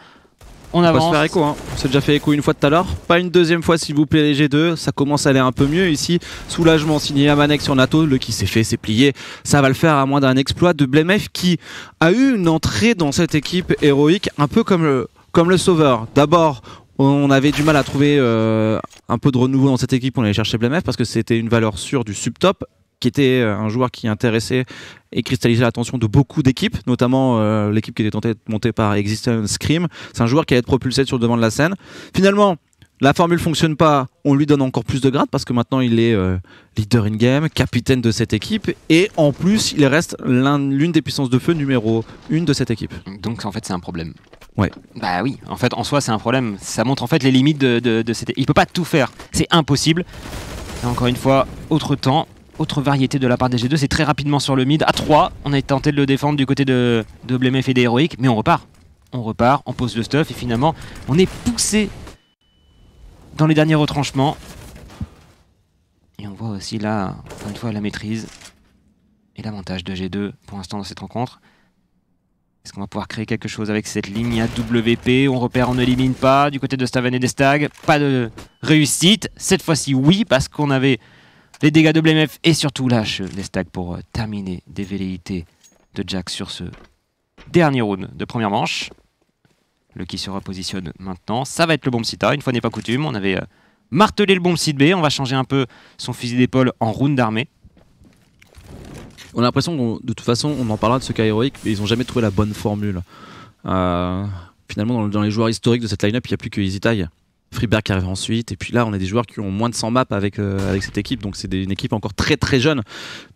on avance. On va faire écho, hein. s'est déjà fait écho une fois tout à l'heure. Pas une deuxième fois s'il vous plaît les G2, ça commence à aller un peu mieux ici. Soulagement signé à sur Nato, le qui s'est fait, s'est plié. Ça va le faire à moins d'un exploit de Blemef qui a eu une entrée dans cette équipe héroïque un peu comme le, comme le sauveur. D'abord, on avait du mal à trouver euh, un peu de renouveau dans cette équipe, on allait chercher Blemef parce que c'était une valeur sûre du sub-top qui était euh, un joueur qui intéressait et cristallisait l'attention de beaucoup d'équipes, notamment euh, l'équipe qui était tentée, montée par Existence Scream. C'est un joueur qui allait être propulsé sur le devant de la scène. Finalement, la formule fonctionne pas, on lui donne encore plus de grade parce que maintenant il est euh, leader in game, capitaine de cette équipe et en plus il reste l'une des puissances de feu numéro une de cette équipe. Donc en fait c'est un problème. Ouais. Bah oui, en fait en soi c'est un problème. Ça montre en fait les limites de, cette équipe il Il peut pas tout faire, c'est impossible. encore une fois, autre temps, autre variété de la part des G2, c'est très rapidement sur le mid. a 3, on a tenté de le défendre du côté de, de et des Heroic, mais on repart. On repart, on pose le stuff et finalement, on est poussé dans les derniers retranchements. Et on voit aussi là, une fois, la maîtrise et l'avantage de G2 pour l'instant dans cette rencontre. Est-ce qu'on va pouvoir créer quelque chose avec cette ligne à WP On repère, on élimine pas. Du côté de Staven et des Stags, pas de réussite. Cette fois-ci, oui, parce qu'on avait les dégâts de BMF et surtout lâche les stacks pour euh, terminer des velléités de Jack sur ce dernier round de première manche. Le qui se repositionne maintenant. Ça va être le bomb site une fois n'est pas coutume. On avait euh, martelé le bomb site B. On va changer un peu son fusil d'épaule en round d'armée. On a l'impression que de toute façon, on en parlera de ce cas héroïque, mais ils n'ont jamais trouvé la bonne formule. Euh, finalement, dans, les joueurs historiques de cette line-up, il n'y a plus que Easy Fribourg qui arrive ensuite. Et puis là, on a des joueurs qui ont moins de 100 maps avec, euh, avec cette équipe. Donc c'est une équipe encore très très jeune,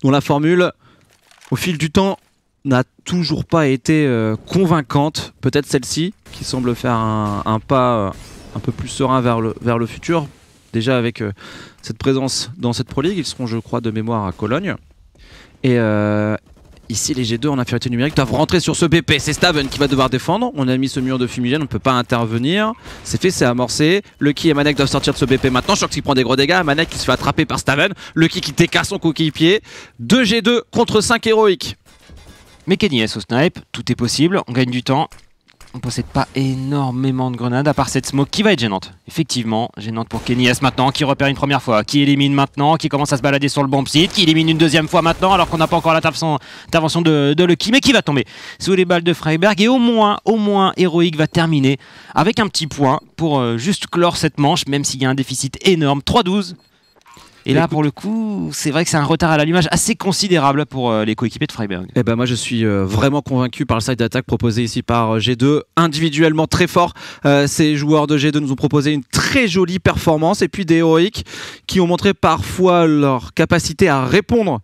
dont la formule, au fil du temps, n'a toujours pas été euh, convaincante. Peut-être celle-ci, qui semble faire un, pas euh, un peu plus serein vers le, vers le futur. Déjà avec cette présence dans cette Pro League, ils seront, je crois, de mémoire à Cologne. Et, Ici, les G2 en infériorité numérique doivent rentrer sur ce BP. C'est Staven qui va devoir défendre. On a mis ce mur de fumigène, on ne peut pas intervenir. C'est fait, c'est amorcé. Lucky et Manek doivent sortir de ce BP maintenant. crois qu'il prend des gros dégâts. Manek qui se fait attraper par Staven. Lucky qui décasse son cookie-pied. 2 G2 contre 5 héroïques. Mais S au snipe, tout est possible, on gagne du temps. On possède pas énormément de grenades, à part cette smoke qui va être gênante. Effectivement, gênante pour Kenny S maintenant, qui repère une première fois, qui élimine maintenant, qui commence à se balader sur le bon site, qui élimine une deuxième fois maintenant, alors qu'on n'a pas encore l'intervention de, de Lucky, mais qui va tomber sous les balles de Freiberg. Et au moins, au moins, héroïque va terminer avec un petit point pour euh, juste clore cette manche, même s'il y a un déficit énorme. 3-12 et là, pour le coup, c'est vrai que c'est un retard à l'allumage assez considérable pour euh, les coéquipiers de Freiburg. Et eh ben moi, je suis euh, vraiment convaincu par le side d'attaque proposé ici par euh, G2, individuellement très fort. ces joueurs de G2 nous ont proposé une très jolie performance et puis des héroïques qui ont montré parfois leur capacité à répondre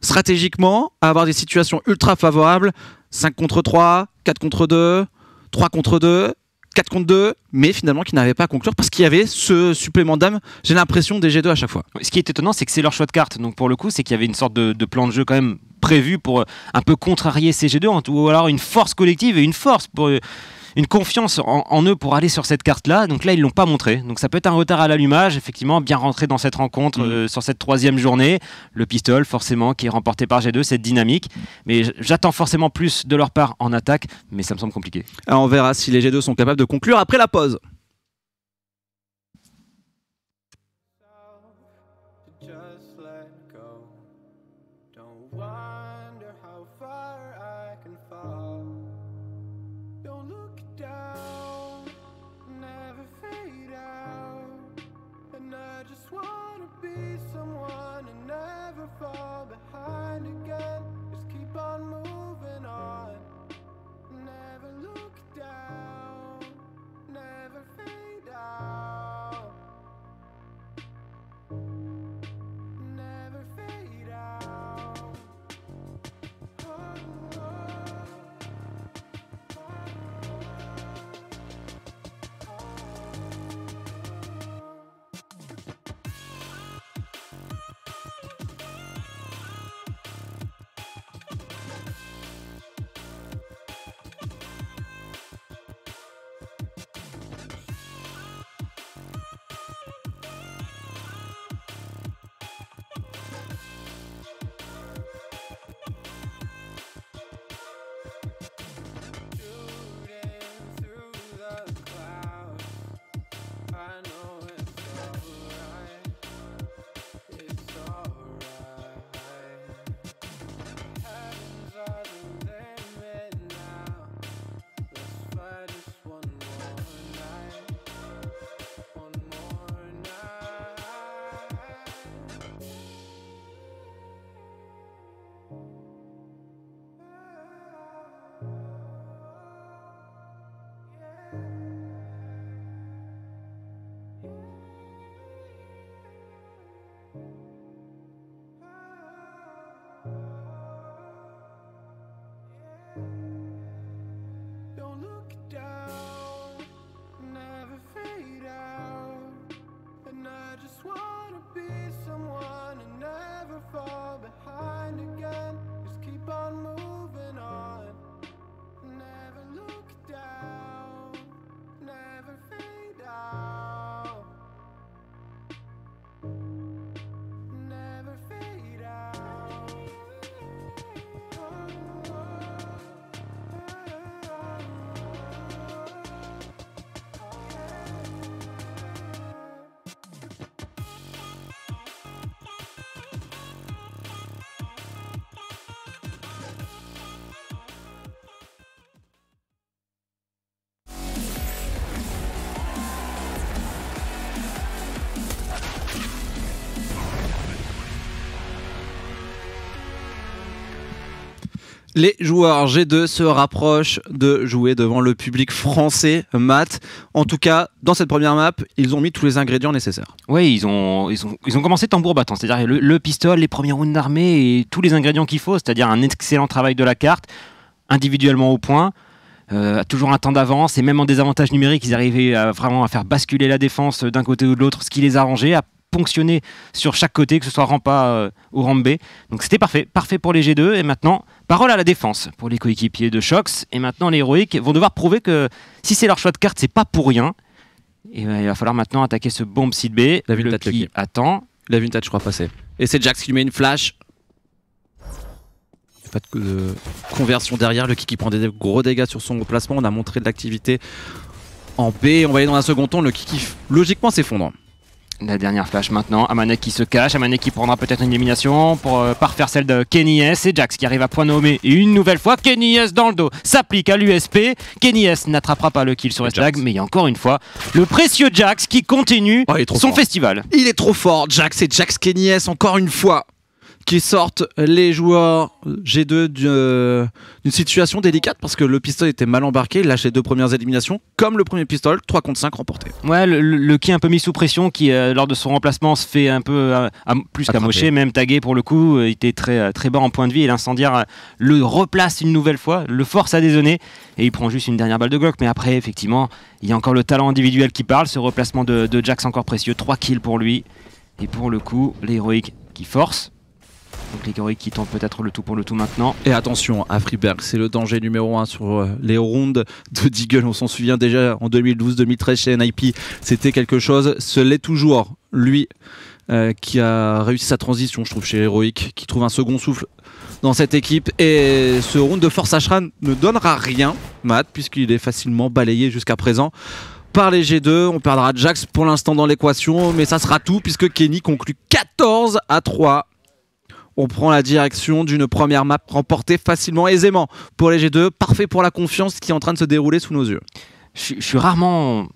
stratégiquement, à avoir des situations ultra favorables, 5 contre 3, 4 contre 2, 3 contre 2, 4 contre 2, mais finalement qui n'avaient pas à conclure parce qu'il y avait ce supplément d'âme, j'ai l'impression, des G2 à chaque fois. Ce qui est étonnant, c'est que c'est leur choix de carte. Donc pour le coup, c'est qu'il y avait une sorte de, de, plan de jeu quand même prévu pour euh, un peu contrarier ces G2, hein, ou alors une force collective et une force pour euh, une confiance en, eux pour aller sur cette carte-là. Donc là, ils l'ont pas montré. Donc ça peut être un retard à l'allumage, effectivement, bien rentré dans cette rencontre mm. euh, sur cette troisième journée. Le pistol, forcément, qui est remporté par G2, cette dynamique. Mais j'attends forcément plus de leur part en attaque, mais ça me semble compliqué. Alors on verra si les G2 sont capables de conclure après la pause. thank you Les joueurs G2 se rapprochent de jouer devant le public français, Matt. En tout cas, dans cette première map, ils ont mis tous les ingrédients nécessaires. Oui, ils ont, ils ont, ils ont commencé tambour battant, c'est-à-dire le, pistolet, les premiers rounds d'armée et tous les ingrédients qu'il faut, c'est-à-dire un excellent travail de la carte, individuellement au point, euh, toujours un temps d'avance et même en désavantage numérique, ils arrivaient vraiment à faire basculer la défense d'un côté ou de l'autre, ce qui les arrangeait, à ponctionner sur chaque côté, que ce soit rampa euh, ou rampe B. Donc c'était parfait, parfait pour les G2 et maintenant Parole à la défense pour les coéquipiers de Shox. Et maintenant, les héroïques vont devoir prouver que si c'est leur choix de carte, c'est pas pour rien. Et ben, il va falloir maintenant attaquer ce bombe site B. La qui attend. La Vintage, je crois, passer. Et c'est Jax qui lui met une flash. Pas de euh, conversion derrière. Le kiki qui prend des gros dégâts sur son placement. On a montré de l'activité en B. On va aller dans un second temps Le kiki qui, logiquement, s'effondre. La dernière flash maintenant, Amanek qui se cache, Amanek qui prendra peut-être une élimination pour euh, parfaire celle de Kenny S et Jax qui arrive à point nommé une nouvelle fois Kenny S dans le dos s'applique à l'USP, Kenny S n'attrapera pas le kill sur S-Lag mais il y a encore une fois le précieux Jax qui continue oh, son festival. Il est trop fort Jax et Jax Kenny S encore une fois qui sortent les joueurs G2 euh, d'une situation délicate parce que le pistolet était mal embarqué, il lâchait deux premières éliminations, comme le premier pistolet, 3 contre 5 remporté. Ouais, le, qui est un peu mis sous pression, qui euh, lors de son remplacement se fait un peu euh, plus qu'amoché, même tagué pour le coup, il était très, très bas en point de vie et l'incendiaire le replace une nouvelle fois, le force à désonner, et il prend juste une dernière balle de Glock. Mais après, effectivement, il y a encore le talent individuel qui parle, ce replacement de, de Jax encore précieux, 3 kills pour lui. Et pour le coup, l'héroïque qui force, donc qui tente peut-être le tout pour le tout maintenant. Et attention à Friberg, c'est le danger numéro 1 sur euh, les rondes de Deagle. On s'en souvient déjà en 2012-2013 chez NIP, c'était quelque chose. Ce l'est toujours, lui, euh, qui a réussi sa transition, je trouve, chez Heroic, qui trouve un second souffle dans cette équipe. Et ce round de Force Ashran ne donnera rien, Matt, puisqu'il est facilement balayé jusqu'à présent par les G2. On perdra Jax pour l'instant dans l'équation, mais ça sera tout puisque Kenny conclut 14 à 3 on prend la direction d'une première map remportée facilement, aisément pour les G2, parfait pour la confiance qui est en train de se dérouler sous nos yeux. Je, suis rarement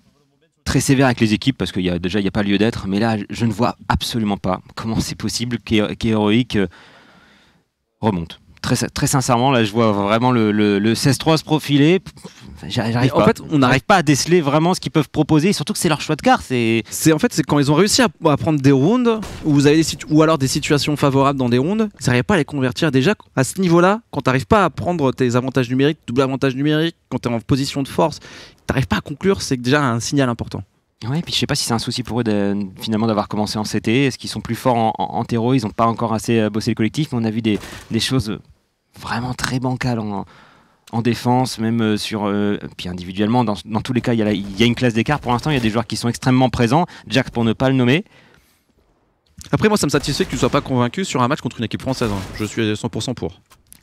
très sévère avec les équipes parce qu'il y a déjà il n'y a pas lieu d'être, mais là je ne vois absolument pas comment c'est possible qu'Heroic euh, remonte très, très sincèrement, là, je vois vraiment le, le, 16-3 se profiler. en fait, on n'arrive pas à déceler vraiment ce qu'ils peuvent proposer, surtout que c'est leur choix de carte. C'est en fait c'est quand ils ont réussi à, prendre des rounds où vous avez des ou alors des situations favorables dans des rounds, ça n'arrivent pas à les convertir. Déjà à ce niveau-là, quand tu n'arrives pas à prendre tes avantages numériques, double avantage numérique, quand tu es en position de force, tu n'arrives pas à conclure, c'est déjà un signal important. Ouais, et puis je sais pas si c'est un souci pour eux finalement d'avoir commencé en CT. E. Est-ce qu'ils sont plus forts en, terreau Ils n'ont pas encore assez euh, bossé le collectif, mais on a vu des, des choses vraiment très bancal en, défense, même euh, sur. Euh, puis individuellement, dans, tous les cas, il y, a une classe d'écart. Pour l'instant, il y a des joueurs qui sont extrêmement présents. Jack, pour ne pas le nommer. Après, moi, ça me satisfait que tu ne sois pas convaincu sur un match contre une équipe française. Hein. Je suis 100% pour.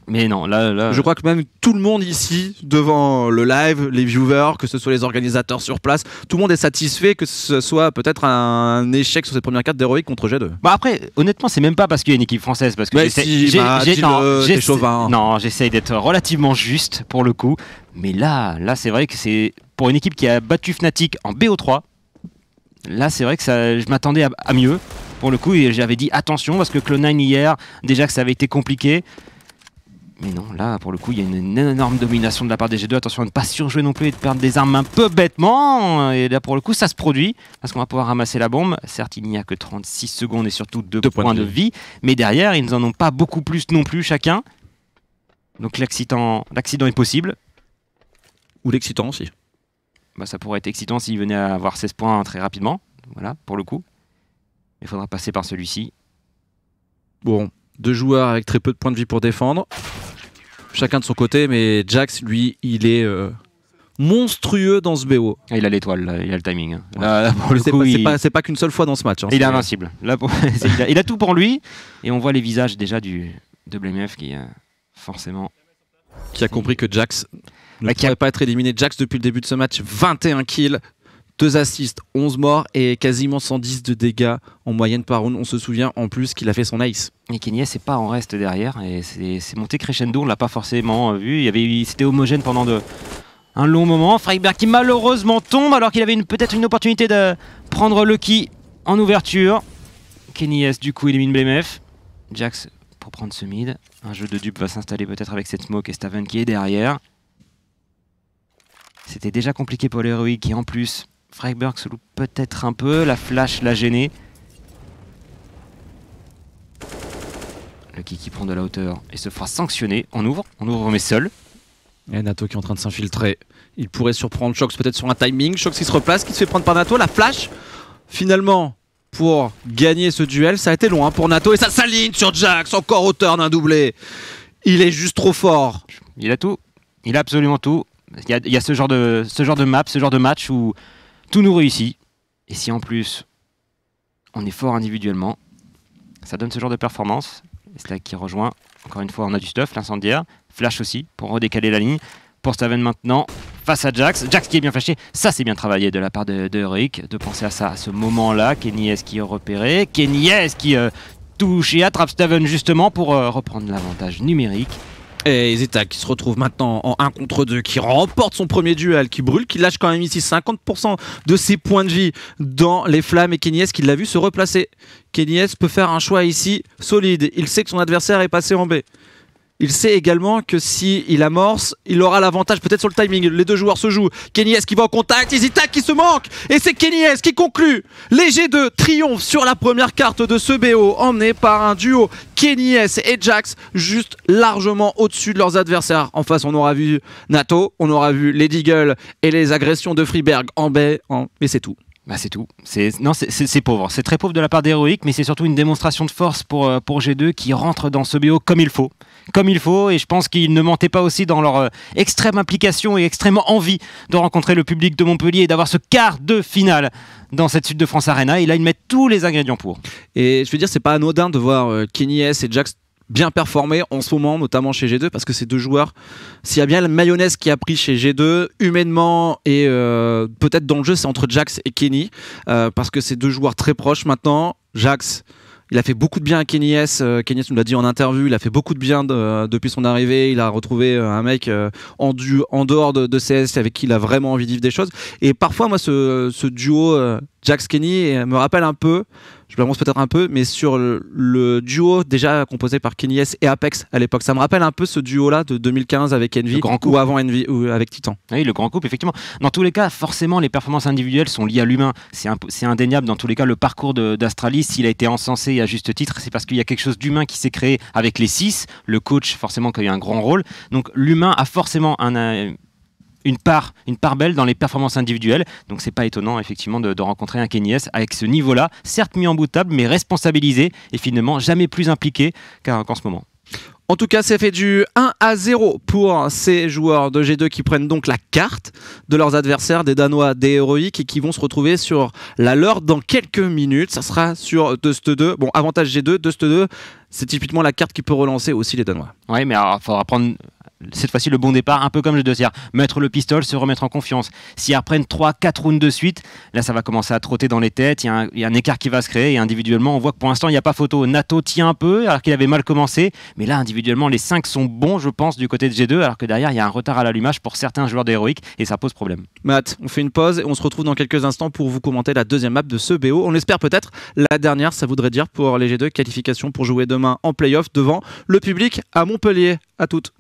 Mais non, là, là. Je crois que même tout le monde ici, devant le live, les viewers, que ce soit les organisateurs sur place, tout le monde est satisfait que ce soit peut-être un échec sur cette première carte d'Heroic contre G2. Bah après, honnêtement, c'est même pas parce qu'il y a une équipe française, parce que j'essaie. Si, bah, non, non j'essaye d'être relativement juste pour le coup. Mais là, là, c'est vrai que c'est pour une équipe qui a battu Fnatic en BO3. Là, c'est vrai que ça, je m'attendais à, mieux pour le coup et j'avais dit attention parce que Clone9 hier, déjà que ça avait été compliqué. Mais non, là, pour le coup, il y a une, énorme domination de la part des G2. Attention à ne pas surjouer non plus et de perdre des armes un peu bêtement. Et là, pour le coup, ça se produit parce qu'on va pouvoir ramasser la bombe. Certes, il n'y a que 36 secondes et surtout 2 points, de vie. Mais derrière, ils n'en ont pas beaucoup plus non plus chacun. Donc l'accident est possible. Ou l'excitant aussi. Bah, ça pourrait être excitant s'il venait à avoir 16 points très rapidement. Voilà, pour le coup. Il faudra passer par celui-ci. Bon, deux joueurs avec très peu de points de vie pour défendre chacun de son côté, mais Jax, lui, il est euh, monstrueux dans ce BO. Ah, il a l'étoile, il a le timing. c'est, pas, qu'une seule fois dans ce match. Hein. il est invincible. Euh, là, il, a, tout pour lui, et on voit les visages déjà du, de qui, euh, forcément. Qui a compris que Jax bah, ne bah, pourrait pas être éliminé. Jax, depuis le début de ce match, 21 kills, deux assists, 11 morts et quasiment 110 de dégâts en moyenne par round. On se souvient en plus qu'il a fait son ice. Et Kenya, n'est pas en reste derrière. Et c'est monté crescendo, on l'a pas forcément euh, vu. Il, avait, c'était homogène pendant un long moment. Freiberg qui malheureusement tombe alors qu'il avait peut-être une opportunité de prendre Lucky en ouverture. Kenny du coup élimine BMF. Jax pour prendre ce mid. Un jeu de dupe va s'installer peut-être avec cette moque. et Staven qui est derrière. C'était déjà compliqué pour l'héroïque qui en plus Freiburg se loupe peut-être un peu, la flash l'a gêné. Le Kiki prend de la hauteur et se fera sanctionner. On ouvre, on ouvre mais seul. Et Nato qui est en train de s'infiltrer. Il pourrait surprendre Shox peut-être sur un timing. Shox qui se replace, qui se fait prendre par Nato. La flash, finalement, pour gagner ce duel, ça a été long pour Nato. Et ça s'aligne sur Jax, encore hauteur d'un doublé. Il est juste trop fort. Il a tout. Il a absolument tout. Il y a, ce, genre de, ce genre de map, ce genre de match où tout nous réussit. Et si en plus, on est fort individuellement, ça donne ce genre de performance. C'est là qui rejoint. Encore une fois, on a du stuff, l'incendiaire. Flash aussi pour redécaler la ligne. Pour Staven maintenant, face à Jax. Jax qui est bien flashé. Ça, c'est bien travaillé de la part de, Rick, de penser à ça, à ce moment-là. S qui est repéré. S qui euh, touche et attrape Staven justement pour euh, reprendre l'avantage numérique. Et Zeta qui se retrouve maintenant en 1 contre 2, qui remporte son premier duel, qui brûle, qui lâche quand même ici 50% de ses points de vie dans les flammes et Kenyes qui l'a vu se replacer. Kenyes peut faire un choix ici solide. Il sait que son adversaire est passé en B il sait également que si il amorce, il aura l'avantage peut-être sur le timing. Les deux joueurs se jouent. Kenny S qui va au contact, Isita qui se manque et c'est Kenny S qui conclut. Les G2 triomphe sur la première carte de ce BO emmené par un duo Kenny S et Jax juste largement au-dessus de leurs adversaires. En face, on aura vu Nato, on aura vu les Deagles et les agressions de Freeberg en baie, en... mais c'est tout. Bah, c'est tout. C'est non, c'est pauvre. C'est très pauvre de la part d'Heroic, mais c'est surtout une démonstration de force pour, euh, pour G2 qui rentre dans ce BO comme il faut, comme il faut. Et je pense qu'ils ne mentaient pas aussi dans leur euh, extrême implication et extrême envie de rencontrer le public de Montpellier et d'avoir ce quart de finale dans cette suite de France Arena. Et là, ils mettent tous les ingrédients pour. Et je veux dire, c'est pas anodin de voir euh, Kenny S et Jax bien performé en ce moment, notamment chez G2, parce que ces deux joueurs, s'il y a bien la mayonnaise qui a pris chez G2, humainement et euh, peut-être dans le jeu, c'est entre Jax et Kenny, euh, parce que ces deux joueurs très proches maintenant, Jax. Il a fait beaucoup de bien à Kenny S. Euh, Kenny S nous l'a dit en interview. Il a fait beaucoup de bien depuis son arrivée. Il a retrouvé un mec en, en dehors de, CS avec qui il a vraiment envie de vivre des choses. Et parfois, moi, ce, ce duo Jack kenny euh, me rappelle un peu, je l'avance peut-être un peu, mais sur le, duo déjà composé par Kenny S et Apex à l'époque. Ça me rappelle un peu ce duo-là de 2015 avec Envy grand ou avant Envy ou avec Titan. Ah oui, le grand couple, effectivement. Dans tous les cas, forcément, les performances individuelles sont liées à l'humain. C'est indéniable. Dans tous les cas, le parcours d'Astralis, s'il a été encensé à juste titre, c'est parce qu'il y a quelque chose d'humain qui s'est créé avec les six. Le coach, forcément, qui a eu un grand rôle. Donc l'humain a forcément un euh, une part, une part belle dans les performances individuelles. Donc c'est pas étonnant effectivement de, rencontrer un Kenyès avec ce niveau-là, certes mis en bout de table, mais responsabilisé et finalement jamais plus impliqué qu'en ce moment. En tout cas, c'est fait du 1 à 0 pour ces joueurs de G2 qui prennent donc la carte de leurs adversaires, des Danois, des Héroïques, et qui vont se retrouver sur la leur dans quelques minutes. Ça sera sur Dust 2. Bon, avantage G2, Dust 2, c'est typiquement la carte qui peut relancer aussi les Danois. Oui, mais il faudra prendre cette fois-ci le bon départ, un peu comme le deuxième. Mettre le pistol, se remettre en confiance. S'ils reprennent 3-4 rounds de suite, là ça va commencer à trotter dans les têtes, il y, a un écart qui va se créer et individuellement on voit que pour l'instant il n'y a pas photo. Nato tient un peu alors qu'il avait mal commencé, mais là individuellement les 5 sont bons je pense du côté de G2 alors que derrière il y a un retard à l'allumage pour certains joueurs d'héroïque et ça pose problème. Matt, on fait une pause et on se retrouve dans quelques instants pour vous commenter la deuxième map de ce BO. On espère peut-être la dernière, ça voudrait dire pour les G2 qualification pour jouer demain en playoff devant le public à Montpellier. À toutes.